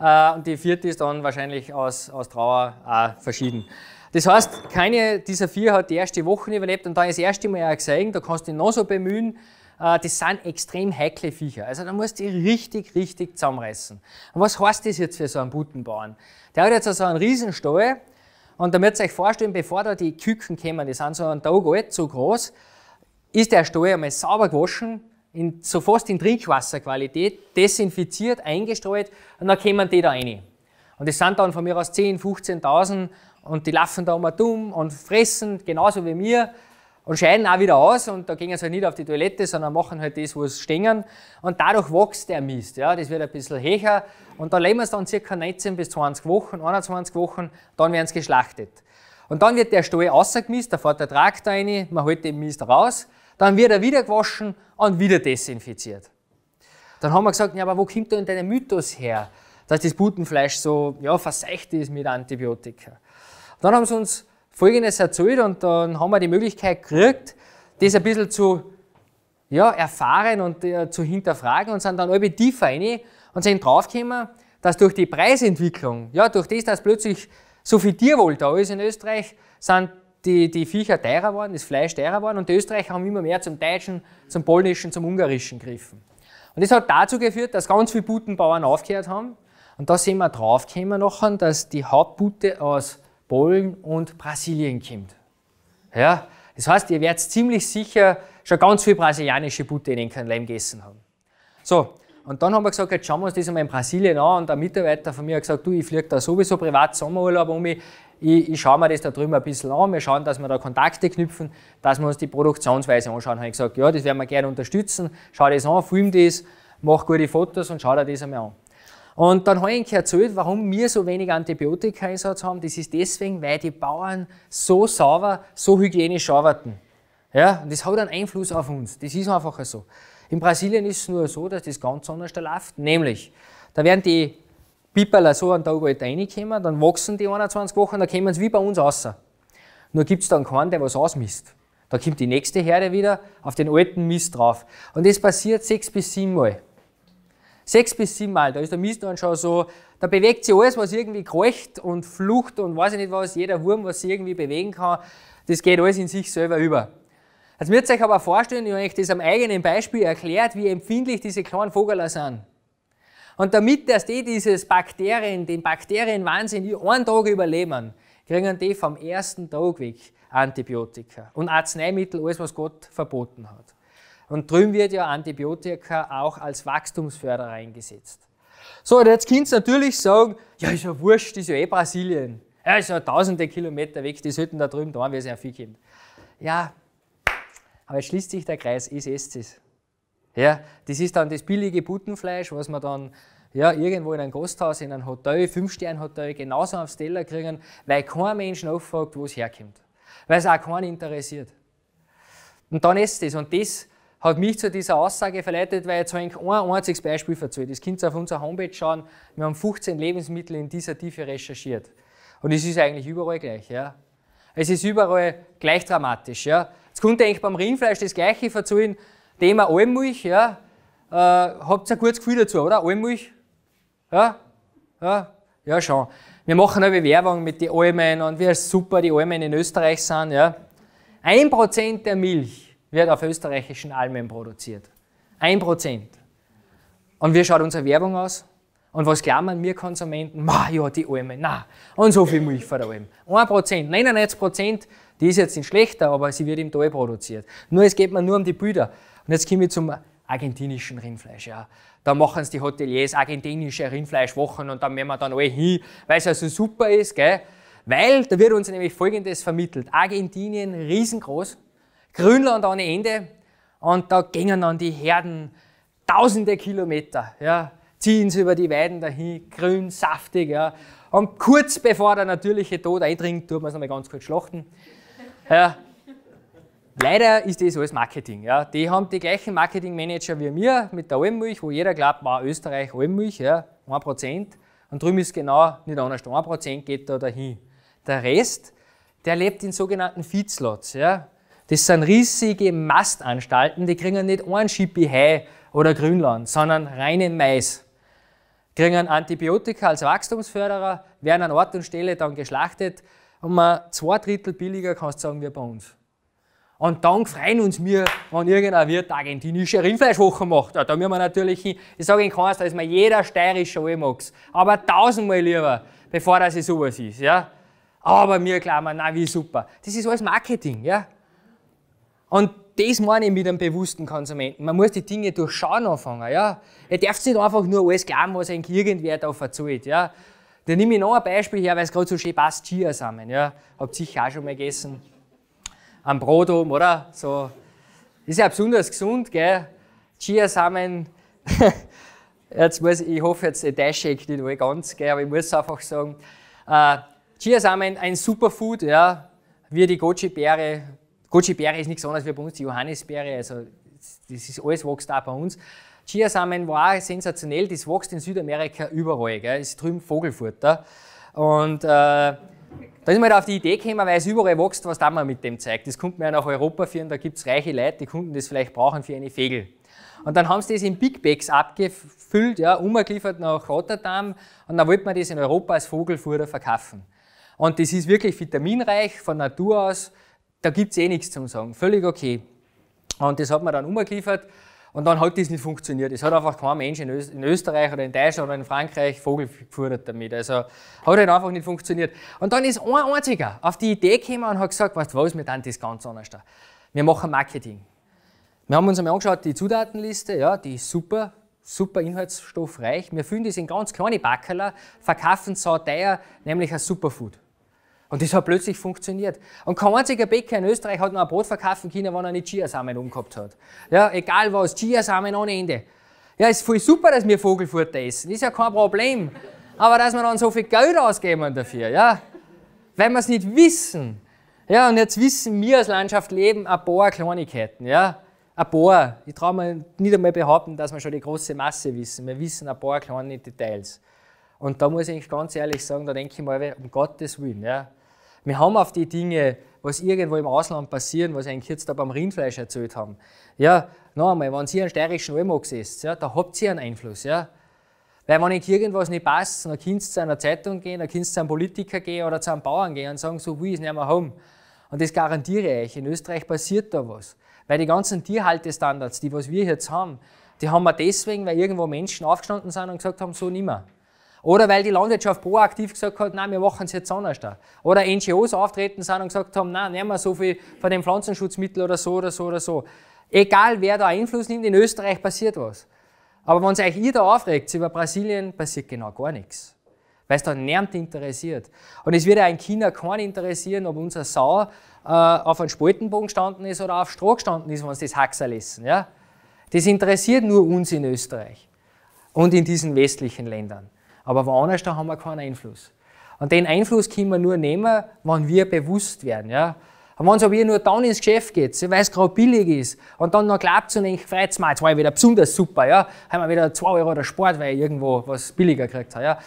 Äh, und die vierte ist dann wahrscheinlich aus, aus Trauer auch verschieden. Das heißt, keine dieser vier hat die erste Woche überlebt und da ist das erste Mal auch gesehen, da kannst du dich noch so bemühen, äh, das sind extrem heikle Viecher. Also da musst du dich richtig, richtig zusammenreißen. Und was heißt das jetzt für so einen Butenbauern? Der hat jetzt also einen Riesenstall und da müsst ihr euch vorstellen, bevor da die Küken kommen, die sind so einen Tag alt, so groß, ist der Stall einmal sauber gewaschen, in, so fast in Trinkwasserqualität, desinfiziert, eingestreut und dann kommen die da rein. Und das sind dann von mir aus 10, 15.000 und die laufen da immer dumm und fressen, genauso wie mir und scheiden auch wieder aus und da gehen sie halt nicht auf die Toilette, sondern machen halt das, wo sie stehen und dadurch wächst der Mist, ja, das wird ein bisschen hecher und da leben wir es dann circa 19 bis 20 Wochen, 21 Wochen, dann werden sie geschlachtet. Und dann wird der Stall ausgemisst, da fährt der Traktor rein, man holt den Mist raus, dann wird er wieder gewaschen und wieder desinfiziert. Dann haben wir gesagt, ja, aber wo kommt denn dein Mythos her, dass das Butenfleisch so ja, verseicht ist mit Antibiotika? dann haben sie uns Folgendes erzählt und dann haben wir die Möglichkeit gekriegt, das ein bisschen zu ja, erfahren und äh, zu hinterfragen und sind dann alle tiefer rein und sind draufgekommen, dass durch die Preisentwicklung, ja, durch das, dass plötzlich so viel Tierwohl da ist in Österreich, sind die, die Viecher teurer waren, das Fleisch teurer waren und die Österreicher haben immer mehr zum Deutschen, zum Polnischen, zum Ungarischen gegriffen. Und das hat dazu geführt, dass ganz viele Butenbauern aufgehört haben. Und da sehen wir drauf, wir nachher, dass die Hauptbutte aus Polen und Brasilien kommt. Ja, das heißt, ihr werdet ziemlich sicher schon ganz viel brasilianische Butte in den Leim gegessen haben. So, und dann haben wir gesagt, jetzt schauen wir uns das einmal in Brasilien an. Und ein Mitarbeiter von mir hat gesagt, du, ich fliege da sowieso privat Sommerurlaub um mich. Ich, ich schaue mir das da drüben ein bisschen an. Wir schauen, dass wir da Kontakte knüpfen, dass wir uns die Produktionsweise anschauen. Da habe ich gesagt, ja, das werden wir gerne unterstützen. Schau das an, film das, mach gute Fotos und schau dir das einmal an. Und dann habe ich ihnen erzählt, warum wir so wenig Antibiotika-Einsatz haben. Das ist deswegen, weil die Bauern so sauber, so hygienisch arbeiten. Ja, und das hat einen Einfluss auf uns. Das ist einfach so. In Brasilien ist es nur so, dass das ganz anders da läuft, nämlich da werden die Piperler so an der Oberwelt reinkommen, dann wachsen die 21 Wochen, dann kommen sie wie bei uns raus. Nur gibt es dann keinen, der was ausmisst. Da kommt die nächste Herde wieder auf den alten Mist drauf. Und das passiert sechs bis sieben Mal. Sechs bis sieben Mal, da ist der Mist dann schon so, da bewegt sich alles, was irgendwie kreucht und flucht und weiß ich nicht was, jeder Wurm, was sich irgendwie bewegen kann, das geht alles in sich selber über. Jetzt also müsst ihr euch aber vorstellen, ich habe euch das am eigenen Beispiel erklärt, wie empfindlich diese kleinen Vogeler sind. Und damit dass die dieses Bakterien, den Bakterienwahnsinn einen Tag überleben, kriegen die vom ersten Tag weg Antibiotika und Arzneimittel, alles was Gott verboten hat. Und drüben wird ja Antibiotika auch als Wachstumsförderer eingesetzt. So, und jetzt könnt ihr natürlich sagen, ja ist ja wurscht, ist ja eh Brasilien. Ja, ist ja tausende Kilometer weg, die sollten da drüben da, wir sind ja viel Kind. Ja, aber es schließt sich der Kreis, ich esse es. Ja, das ist dann das billige Buttenfleisch, was man dann ja, irgendwo in einem Gasthaus, in einem Hotel, Fünf-Sterne-Hotel, genauso aufs Teller kriegen, weil kein Mensch nachfragt, wo es herkommt. Weil es auch keinen interessiert. Und dann ist es. Und das hat mich zu dieser Aussage verleitet, weil ich jetzt ein einziges Beispiel erzählt. Das könnt ihr auf unserer Homepage schauen. Wir haben 15 Lebensmittel in dieser Tiefe recherchiert. Und es ist eigentlich überall gleich. Ja? Es ist überall gleich dramatisch. Ja? Es könnte eigentlich beim Rindfleisch das gleiche verzollen, Thema Almmilch, ja. Äh, habt ihr ein gutes Gefühl dazu, oder? Almmilch? Ja? Ja? Ja, schon. Wir machen eine Werbung mit den Almen und wie super die Almen in Österreich sind, ja. Ein Prozent der Milch wird auf österreichischen Almen produziert. Ein Prozent. Und wie schaut unsere Werbung aus? Und was glauben wir Konsumenten? Ma, ja, die Almen, na. Und so viel Milch von der Alm. Prozent, 99% Prozent. Die ist jetzt nicht schlechter, aber sie wird im Tal produziert. Nur es geht mir nur um die Bilder. Und jetzt komme ich zum argentinischen Rindfleisch. Ja. Da machen es die Hoteliers argentinische Rindfleischwochen und dann werden wir dann alle hin, weil es ja so super ist. Gell? Weil, da wird uns nämlich Folgendes vermittelt. Argentinien riesengroß, Grünland ohne Ende und da gingen dann die Herden tausende Kilometer. Ja ziehen sie über die Weiden dahin, grün, saftig. Ja. Und kurz bevor der natürliche Tod eindringt, tut man es nochmal ganz kurz schlachten. Ja. Leider ist das alles Marketing. Ja. Die haben die gleichen Marketingmanager wie mir mit der Almmilch, wo jeder glaubt, war Österreich Almmilch, ja, 1%. Und drüben ist genau nicht anders, 1% geht da dahin. Der Rest, der lebt in sogenannten Feedslots. Ja. Das sind riesige Mastanstalten, die kriegen nicht ein Schippi Hai oder Grünland, sondern reinen Mais. Kriegen Antibiotika als Wachstumsförderer, werden an Ort und Stelle dann geschlachtet, und wir zwei Drittel billiger, kannst du sagen, wie bei uns. Und dann freuen uns wir, wenn irgendein Wirt argentinische Rindfleischwoche macht. Ja, da müssen wir natürlich hin. Ich sage Ihnen keins, da ist mir jeder steirische Allmax. Aber tausendmal lieber, bevor das sowas ist. Ja? Aber mir glauben, na wie super. Das ist alles Marketing. Ja? Und das meine ich mit einem bewussten Konsumenten. Man muss die Dinge durchschauen anfangen. Ja? Ihr dürft nicht einfach nur alles glauben, was irgendwer da verzahlt. Ja? Dann nehme ich noch ein Beispiel her, weil es gerade so schön passt, Chiasamen. Ja. Habt ihr sicher auch schon mal gegessen. Am Brot oben, oder? So. Ist ja besonders gesund, gell? Chiasamen. jetzt muss, ich ich hoffe, jetzt enttäusche ich nicht alle ganz, gell? aber ich muss einfach sagen. Äh, Chiasamen, ein Superfood, ja. Wie die Goji-Beere. Goji-Beere ist nichts anderes wie bei uns die Johannisbeere. Also, das ist alles wächst auch bei uns. Chiasamen war sensationell, das wächst in Südamerika überall, gell? ist drüben Vogelfutter. Und äh, da ist man halt auf die Idee gekommen, weil es überall wächst, was da man mit dem zeigt. Das kommt man ja nach Europa führen, da gibt es reiche Leute, die Kunden das vielleicht brauchen für eine Fegel. Und dann haben sie das in Big Bags abgefüllt, ja, umgeliefert nach Rotterdam und dann wollte man das in Europa als Vogelfutter verkaufen. Und das ist wirklich vitaminreich von Natur aus, da gibt es eh nichts zum Sagen, völlig okay. Und das hat man dann umgeliefert und dann hat das nicht funktioniert. Es hat einfach kein Mensch in, Österreich oder in Deutschland oder in Frankreich Vogel gefordert damit. Also hat halt einfach nicht funktioniert. Und dann ist ein einziger auf die Idee gekommen und hat gesagt, weißt du was, wir tun das ganz anders. Da. Wir machen Marketing. Wir haben uns einmal angeschaut, die Zutatenliste, ja, die ist super, super inhaltsstoffreich. Wir füllen das in ganz kleine Backerler, verkaufen es so teuer, nämlich als Superfood. Und das hat plötzlich funktioniert. Und kein einziger Bäcker in Österreich hat noch ein Brot verkaufen können, wenn er nicht Chiasamen umgehabt hat. Ja, egal was, Chiasamen ohne Ende. Ja, ist voll super, dass wir Vogelfutter essen, ist ja kein Problem. Aber dass wir dann so viel Geld ausgeben dafür, ja, weil wir es nicht wissen. Ja, und jetzt wissen wir als Landschaft leben ein paar Kleinigkeiten, ja. Ein paar. Ich traue mir nicht einmal behaupten, dass wir schon die große Masse wissen. Wir wissen ein paar kleine Details. Und da muss ich ganz ehrlich sagen, da denke ich mal, um Gottes Willen. Ja. Wir haben auf die Dinge, was irgendwo im Ausland passieren, was ich eigentlich jetzt da beim Rindfleisch erzählt haben. Ja, noch einmal, wenn Sie einen steirischen Almax isst, ja, da habt ihr einen Einfluss. Ja. Weil wenn ich irgendwas nicht passt, dann kannst du zu einer Zeitung gehen, dann kannst du zu einem Politiker gehen oder zu einem Bauern gehen und sagen, so wie ich es nicht mehr haben. Und das garantiere ich euch, in Österreich passiert da was. Weil die ganzen Tierhaltestandards, die was wir jetzt haben, die haben wir deswegen, weil irgendwo Menschen aufgestanden sind und gesagt haben, so nimmer. Oder weil die Landwirtschaft proaktiv gesagt hat, nein, wir machen es jetzt anders da. Oder NGOs auftreten sind und gesagt haben, nein, nehmen wir so viel von den Pflanzenschutzmittel oder so oder so oder so. Egal, wer da Einfluss nimmt, in Österreich passiert was. Aber wenn euch ihr da aufregt über Brasilien, passiert genau gar nichts. Weil es da niemand interessiert. Und es wird ja in China keinen interessieren, ob unser Sau äh, auf einem Spaltenbogen gestanden ist oder auf Stroh gestanden ist, wenn sie das Haxer lassen. Ja? Das interessiert nur uns in Österreich und in diesen westlichen Ländern. Aber woanders da haben wir keinen Einfluss. Und den Einfluss können wir nur nehmen, wenn wir bewusst werden. Ja? Und wenn es aber nur dann ins Geschäft geht, weil es gerade billig ist, und dann noch glaubt und ich freut es mich, jetzt war ich wieder besonders super, ja, haben wir wieder 2 Euro der Sport, weil ich irgendwo was billiger gekriegt habe, ja.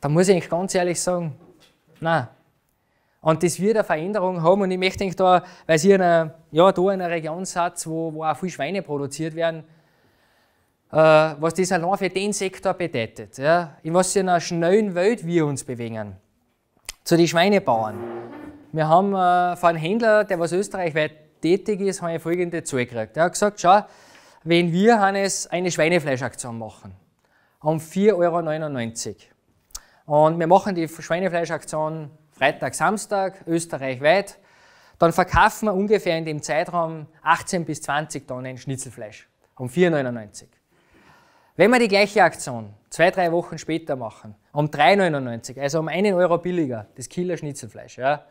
Dann muss ich eigentlich ganz ehrlich sagen, nein. Und das wird eine Veränderung haben und ich möchte da, weil ihr ja, da in einer Region seid, wo, wo auch viel Schweine produziert werden, äh, was das allein für den Sektor bedeutet, ja, in was für einer schnellen Welt wir uns bewegen. Zu den Schweinebauern. Wir haben äh, von einem Händler, der was österreichweit tätig ist, haben wir folgende Zahl gekriegt. Er hat gesagt, schau, wenn wir Hannes, eine Schweinefleischaktion machen, um 4,99 Euro. Und wir machen die Schweinefleischaktion Freitag, Samstag, österreichweit. Dann verkaufen wir ungefähr in dem Zeitraum 18 bis 20 Tonnen Schnitzelfleisch. Um 4,99 Euro. Wenn wir die gleiche Aktion zwei, drei Wochen später machen, um 3,99, also um einen Euro billiger, das Killer Schnitzelfleisch, ja,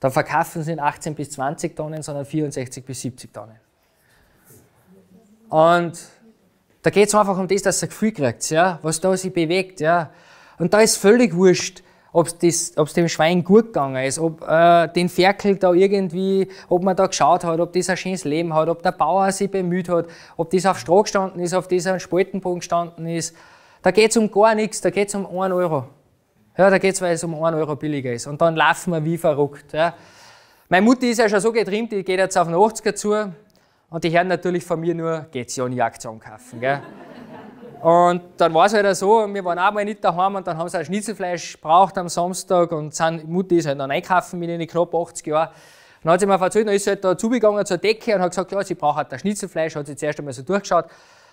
dann verkaufen sie nicht 18 bis 20 Tonnen, sondern 64 bis 70 Tonnen. Und da geht es einfach um das, dass ihr ein Gefühl kriegt, ja, was da sich bewegt. Ja. Und da ist völlig wurscht, ob es dem Schwein gut gegangen ist, ob äh, den Ferkel da irgendwie, ob man da geschaut hat, ob das ein schönes Leben hat, ob der Bauer sich bemüht hat, ob das auf Stroh gestanden ist, auf das ein Spaltenbogen gestanden ist. Da geht es um gar nichts, da geht es um 1 Euro. Ja, da geht es, weil es um 1 Euro billiger ist. Und dann laufen wir wie verrückt. Ja. Meine Mutter ist ja schon so getrimmt, die geht jetzt auf den 80er zu und die hören natürlich von mir nur, geht's ja in die Aktion kaufen. Gell? Und dann war es halt so, wir waren auch mal nicht daheim und dann haben sie ein Schnitzelfleisch gebraucht am Samstag und sind, Mutti ist halt dann einkaufen mit ihnen, knapp 80 Jahren. dann hat sie mir erzählt, dann ist sie halt da zugegangen zur Decke und hat gesagt, ja, sie braucht halt ein Schnitzelfleisch, hat sie zuerst einmal so durchgeschaut.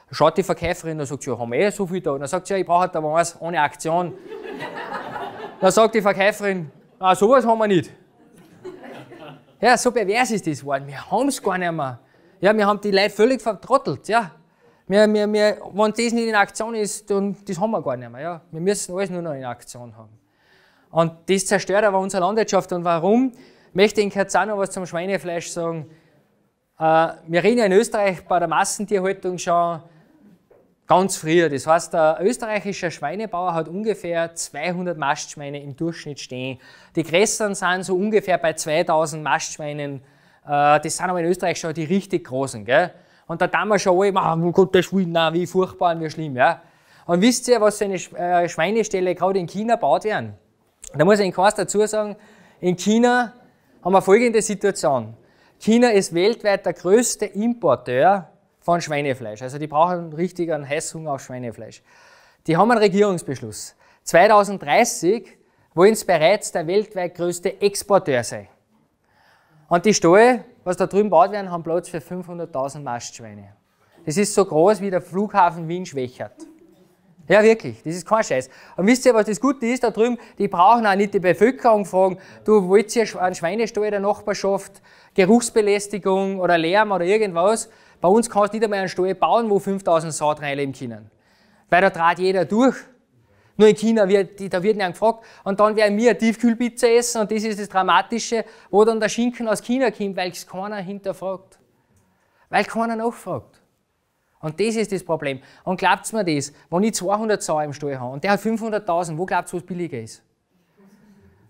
Schaut die Verkäuferin und sagt sie, ja, haben wir eh so viel da. Und dann sagt sie, ja, ich brauche halt aber was ohne Aktion. dann sagt die Verkäuferin, ah, sowas haben wir nicht. ja, so pervers ist das geworden, wir haben es gar nicht mehr. Ja, wir haben die Leute völlig vertrottelt, ja. Wir, wir, wir, wenn das nicht in Aktion ist, dann das haben wir gar nicht mehr. Ja. Wir müssen alles nur noch in Aktion haben. Und das zerstört aber unsere Landwirtschaft. Und warum? Möchte ich jetzt auch noch was zum Schweinefleisch sagen. Äh, wir reden ja in Österreich bei der Massentierhaltung schon ganz früher. Das heißt, der österreichische Schweinebauer hat ungefähr 200 Mastschweine im Durchschnitt stehen. Die Größeren sind so ungefähr bei 2000 Mastschweinen. Äh, das sind aber in Österreich schon die richtig großen. Gell? Und da tun schon alle, oh, um Gottes Willen, nein, wie furchtbar und wie schlimm. Ja? Und wisst ihr, was so eine äh, Schweineställe gerade in China baut werden? Da muss ich Ihnen kurz dazu sagen, in China haben wir folgende Situation. China ist weltweit der größte Importeur von Schweinefleisch. Also die brauchen richtig einen Heißhunger auf Schweinefleisch. Die haben einen Regierungsbeschluss. 2030 wollen sie bereits der weltweit größte Exporteur sein. Und die Stall, was da drüben baut werden, haben Platz für 500.000 Mastschweine. Das ist so groß wie der Flughafen Wien-Schwächert. Ja, wirklich, das ist kein Scheiß. Und wisst ihr, was das Gute ist da drüben? Die brauchen auch nicht die Bevölkerung fragen, du wolltest hier einen Schweinestall der Nachbarschaft, Geruchsbelästigung oder Lärm oder irgendwas. Bei uns kannst du nicht einmal einen Stall bauen, wo 5000 Saat reinleben können. Weil da trat jeder durch nur in China wird, da wird nicht gefragt. Und dann werden wir eine Tiefkühlpizza essen und das ist das Dramatische, wo dann der Schinken aus China kommt, weil es keiner hinterfragt. Weil keiner nachfragt. Und das ist das Problem. Und glaubt mir das, wenn ich 200 Sau im Stall habe und der hat 500.000, wo glaubt ihr, was billiger ist?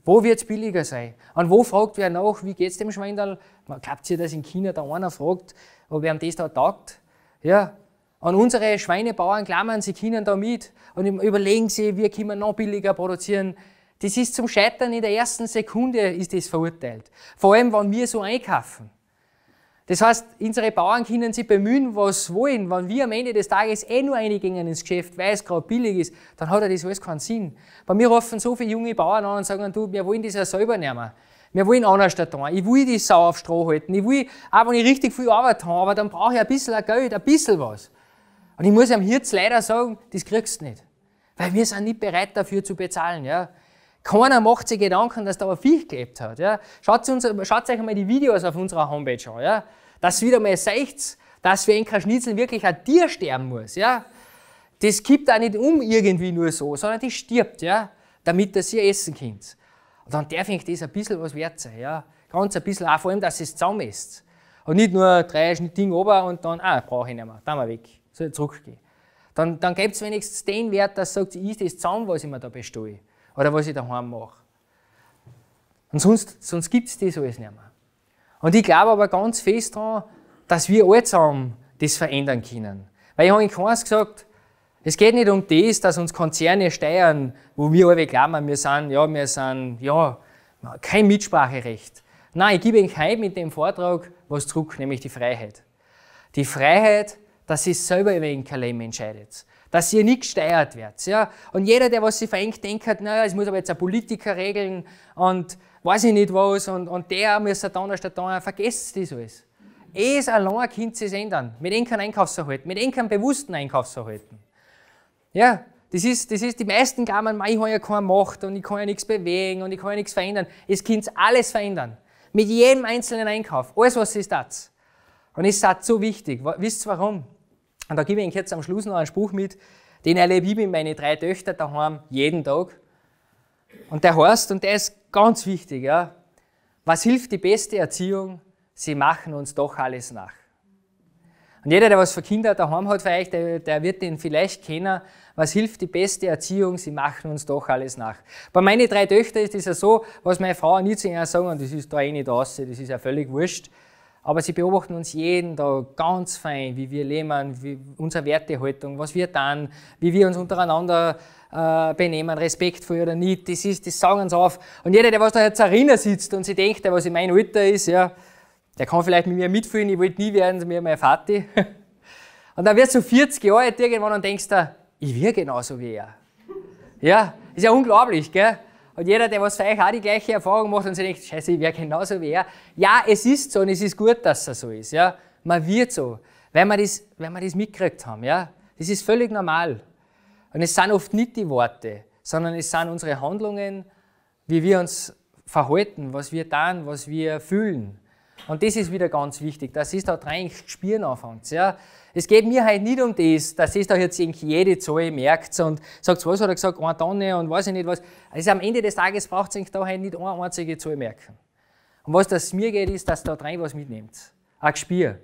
Wo wird es billiger sein? Und wo fragt wer nach, wie geht es dem Schweinderl? Glaubt ihr, dass in China da einer fragt, ob wer das da taugt? Ja, und unsere Schweinebauern klammern sich hin und da mit und überlegen sich, wie können wir noch billiger produzieren. Das ist zum Scheitern in der ersten Sekunde ist das verurteilt. Vor allem, wenn wir so einkaufen. Das heißt, unsere Bauern können sich bemühen, was wollen. Wenn wir am Ende des Tages eh nur reingehen ins Geschäft, weil es gerade billig ist, dann hat ja das alles keinen Sinn. Bei mir rufen so viele junge Bauern an und sagen, du, wir wollen das ja selber nehmen. Wir wollen anders da tun. Ich will die Sau auf Stroh halten. Ich will, auch wenn ich richtig viel Arbeit habe, aber dann brauche ich ein bisschen Geld, ein bisschen was. Und ich muss am Hirz leider sagen, das kriegst du nicht. Weil wir sind nicht bereit dafür zu bezahlen, ja. Keiner macht sich Gedanken, dass da ein Viech gelebt hat, ja. Schaut, uns, schaut euch mal die Videos auf unserer Homepage an, ja. Dass wieder mal seht, dass für ein Schnitzel wirklich ein Tier sterben muss, ja. Das kippt auch nicht um irgendwie nur so, sondern das stirbt, ja. Damit das ihr essen könnt. Und dann darf ich das ein bisschen was wert sein, ja. Ganz ein bisschen, auch vor allem, dass es zusammen ist. Und nicht nur drei Dinge oben und dann, ah, brauche ich nicht mehr, dann mal weg zurückgehe. Dann, dann gibt es wenigstens den Wert, dass sagt, ist das zusammen, was ich mir da bestelle oder was ich daheim mache. Und sonst, sonst gibt es das alles nicht mehr. Und ich glaube aber ganz fest daran, dass wir alle zusammen das verändern können. Weil ich habe in keins gesagt, es geht nicht um das, dass uns Konzerne steuern, wo wir alle glauben, wir sind, ja, wir sind, ja, kein Mitspracherecht. Nein, ich gebe Ihnen heute mit dem Vortrag was zurück, nämlich die Freiheit. Die Freiheit, dass ihr selber über euren Kalender entscheidet. Dass ihr nicht gesteuert werdet. Ja? Und jeder, der was sich verengt, denkt, naja, es muss aber jetzt ein Politiker regeln und weiß ich nicht was und, und der muss dann statt dann, vergesst das alles. Es allein könnt ihr es ändern. Mit dem kein Einkaufserhalt, mit dem kein bewussten Einkaufsverhalten. Ja, das ist, das ist, die meisten glauben, ich habe ja keine Macht und ich kann ja nichts bewegen und ich kann ja nichts verändern. Es könnt alles verändern. Mit jedem einzelnen Einkauf. Alles, was ihr tat. Und es ist so wichtig. Wisst ihr warum? Und da gebe ich Ihnen jetzt am Schluss noch einen Spruch mit, den erlebe ich mit meinen drei Töchtern daheim jeden Tag. Und der heißt, und der ist ganz wichtig, ja, was hilft die beste Erziehung? Sie machen uns doch alles nach. Und jeder, der was für Kinder daheim hat, vielleicht, der, der wird den vielleicht kennen. Was hilft die beste Erziehung? Sie machen uns doch alles nach. Bei meinen drei Töchtern ist es ja so, was meine Frau nie zu ihnen sagen, und das ist da eh nicht aus, das ist ja völlig wurscht. Aber sie beobachten uns jeden Tag ganz fein, wie wir leben, wie unsere Wertehaltung, was wir tun, wie wir uns untereinander äh, benehmen, respektvoll oder nicht. Das, ist, das sagen sie auf. Und jeder, der was da jetzt Arena sitzt und sich denkt, der was in meinem Alter ist, ja, der kann vielleicht mit mir mitfühlen, ich wollte nie werden mir mein Vater. Und dann wirst du 40 Jahre alt irgendwann und denkst da, ich will genauso wie er. Ja, ist ja unglaublich, gell? Und jeder, der was für euch auch die gleiche Erfahrung macht und sich denkt, scheiße, ich wäre genauso wie er. Ja, es ist so und es ist gut, dass er so ist. Ja? Man wird so, weil wir das, weil wir das mitgekriegt haben. Ja? Das ist völlig normal. Und es sind oft nicht die Worte, sondern es sind unsere Handlungen, wie wir uns verhalten, was wir tun, was wir fühlen. Und das ist wieder ganz wichtig, dass ihr da rein spüren anfängt. Ja. Es geht mir halt nicht um das, dass ihr da jetzt irgendwie jede Zahl merkt und sagt, was hat er gesagt, eine Tonne und weiß ich nicht was. Also am Ende des Tages braucht ihr euch da halt nicht eine einzige Zahl merken. Und was das mir geht, ist, dass ihr da rein was mitnimmt. Ein Gespür.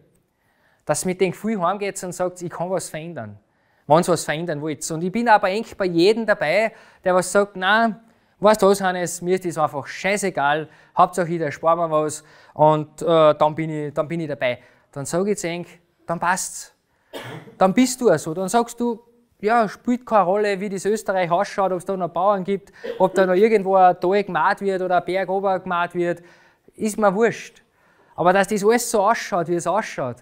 Dass ihr mit dem Gefühl heimgeht und sagt, ich kann was verändern. Wenn ihr was verändern wollt. Und ich bin aber eigentlich bei jedem dabei, der was sagt, nein, weißt du was, Hannes, mir ist das einfach scheißegal, Hauptsache ich erspare mir was und äh, dann, bin ich, dann bin ich dabei. Dann sage ich zu eng, dann passt's. Dann bist du so, also. dann sagst du, ja, spielt keine Rolle, wie das Österreich ausschaut, ob es da noch Bauern gibt, ob da noch irgendwo ein Tal gemalt wird oder ein Berg oben gemalt wird, ist mir wurscht. Aber dass das alles so ausschaut, wie es ausschaut,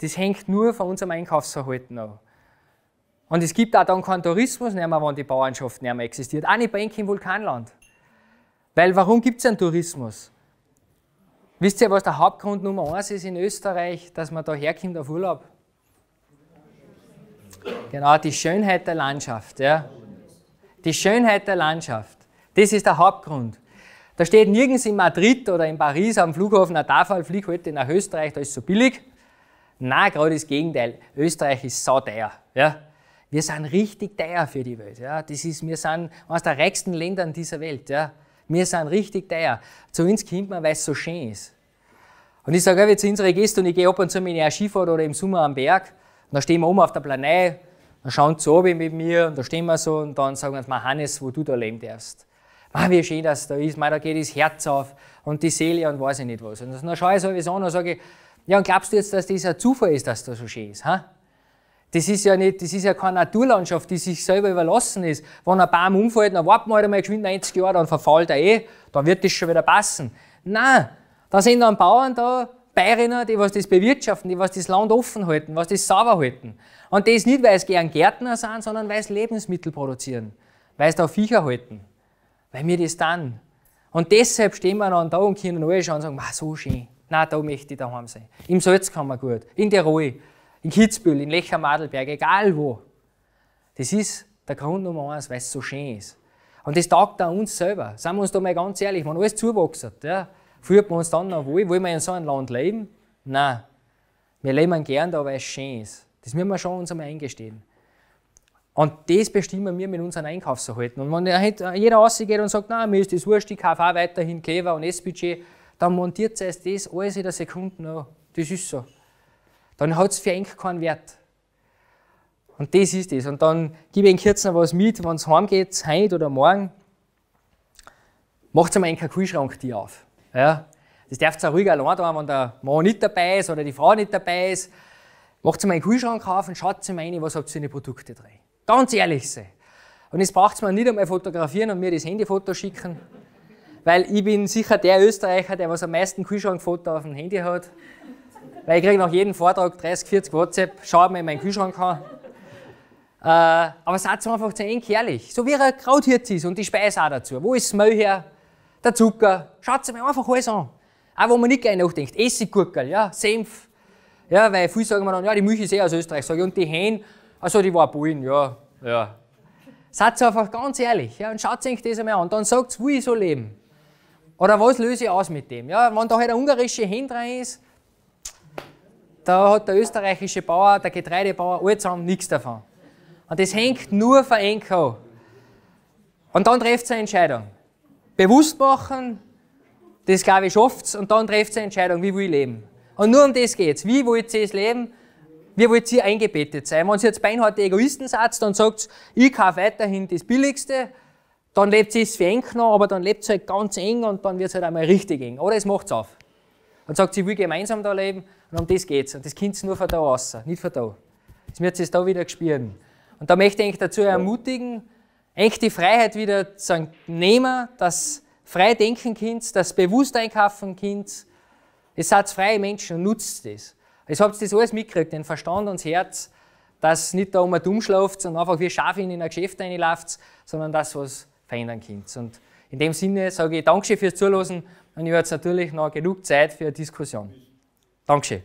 das hängt nur von unserem Einkaufsverhalten ab. Und es gibt auch dann keinen Tourismus mehr, wenn die Bauernschaft nicht mehr existiert. Auch nicht Bank im Vulkanland. Weil warum gibt es einen Tourismus? Wisst ihr, was der Hauptgrund Nummer eins ist in Österreich, dass man da herkommt auf Urlaub? Genau, die Schönheit der Landschaft. Ja. Die Schönheit der Landschaft. Das ist der Hauptgrund. Da steht nirgends in Madrid oder in Paris am Flughafen eine Tafel, flieg heute halt nach Österreich, da ist es so billig. Na, gerade das Gegenteil. Österreich ist sauteuer. Ja. Wir sind richtig teuer für die Welt. Ja. Das ist, wir sind eines der reichsten Länder dieser Welt. Ja. Wir sind richtig teuer. Zu uns kommt man, weil es so schön ist. Und ich sage, wenn zu unsere Gäste und ich gehe ab und zu mit einer Skifahrt oder im Sommer am Berg, und dann stehen wir oben auf der Planei, dann schauen sie oben mit mir und da stehen wir so und dann sagen sie mir, Hannes, wo du da leben darfst. Man, wie schön das da ist, man, da geht das Herz auf und die Seele und weiß ich nicht was. Und dann schaue ich so an und sage, ja, und glaubst du jetzt, dass das ein Zufall ist, dass das so schön ist? Ha? Das ist ja nicht, das ist ja keine Naturlandschaft, die sich selber überlassen ist. Wenn ein Baum umfällt, dann warten wir halt einmal geschwind 90 Jahre, dann verfault er eh, dann wird das schon wieder passen. Nein, da sind dann Bauern da, Bayerinnen, die was das bewirtschaften, die was das Land offen halten, was das sauber halten. Und das nicht, weil es gern Gärtner sind, sondern weil sie Lebensmittel produzieren, weil sie da Viecher halten, weil wir das dann. Und deshalb stehen wir dann da und können alle schauen und sagen, so schön, Nein, da möchte ich daheim sein. Im Salz kann man gut, in der Ruhe in Kitzbühel, in Lecher-Madelberg, egal wo. Das ist der Grund Nummer eins, weil es so schön ist. Und das taugt auch uns selber. Seien wir uns da mal ganz ehrlich, wenn alles zuwachsert, ja, fühlt man uns dann noch wohl? Wollen wir in so einem Land leben? Nein. Wir leben gern da, weil es schön ist. Das müssen wir schon uns einmal eingestehen. Und das bestimmen wir mit unseren Einkaufsverhalten. Und wenn halt jeder rausgeht und sagt, nein, mir ist das wurscht, ich kaufe auch weiterhin Käfer und S-Budget, dann montiert es das alles in der Sekunde noch. Das ist so dann hat es für ihn keinen Wert. Und das ist es. Und dann gebe ich Ihnen noch was mit, wenn es heimgeht, heute oder morgen, macht einmal einen Kühlschrank die auf. Ja? Das darf ihr ruhig allein tun, wenn der Mann nicht dabei ist oder die Frau nicht dabei ist. Macht einmal einen Kühlschrank auf und schaut mal rein, was habt ihr für die Produkte drin. Ganz ehrlich sein. Und jetzt braucht man nicht einmal fotografieren und mir das Handyfoto schicken, weil ich bin sicher der Österreicher, der was am meisten Kühlschrankfoto auf dem Handy hat. Weil ich kriege nach jedem Vortrag 30, 40 WhatsApp, schau mal in meinen Kühlschrank an. Äh, aber seid einfach zu eng ehrlich. So wie er Krauthirt ist und die Speise auch dazu. Wo ist das Müll her? Der Zucker? Schaut mir einfach alles an. Auch wo man nicht gleich nachdenkt. Essiggurkel, ja, Senf. Ja, weil viele sagen mir dann, ja, die Milch ist eh aus Österreich. Sag ich, und die Hähn, also die war Bullen, ja, ja. Seid einfach ganz ehrlich ja, und schaut euch das einmal an. Dann sagt, wo ich so leben. Oder was löse ich aus mit dem? Ja, wenn da halt eine ungarische Hähn drin ist, da hat der österreichische Bauer, der Getreidebauer, alle zusammen nichts davon. Und das hängt nur von NK. Und dann trefft eine Entscheidung. Bewusst machen, das glaube ich schafft und dann trefft eine Entscheidung, wie will ich leben. Und nur um das geht es. Wie wollt ihr es leben? Wie wollt ihr eingebettet sein? Wenn ihr jetzt beinharte Egoisten seid, dann sagt ich kaufe weiterhin das Billigste, dann lebt es für eng noch, aber dann lebt es halt ganz eng und dann wird es halt einmal richtig eng. Oder es macht es auf und sagt, sie will gemeinsam da leben und um das geht es. Und das Kind ist nur von da raus, nicht von da. Das wird jetzt da wieder gespielt. Und da möchte ich eigentlich dazu ermutigen, eigentlich die Freiheit wieder zu nehmen, das frei denken Kind, das bewusst einkaufen Kind, Ihr seid freie Menschen und nutzt das. Jetzt habt ihr das alles mitgekriegt, den Verstand und das Herz, dass nicht da um und umschlaft und einfach wie Schafe in ein Geschäft reinlauft, sondern das, was verändern könnt. Und in dem Sinne sage ich Dankeschön fürs Zulassen und ich habe jetzt natürlich noch genug Zeit für eine Diskussion. Dankeschön.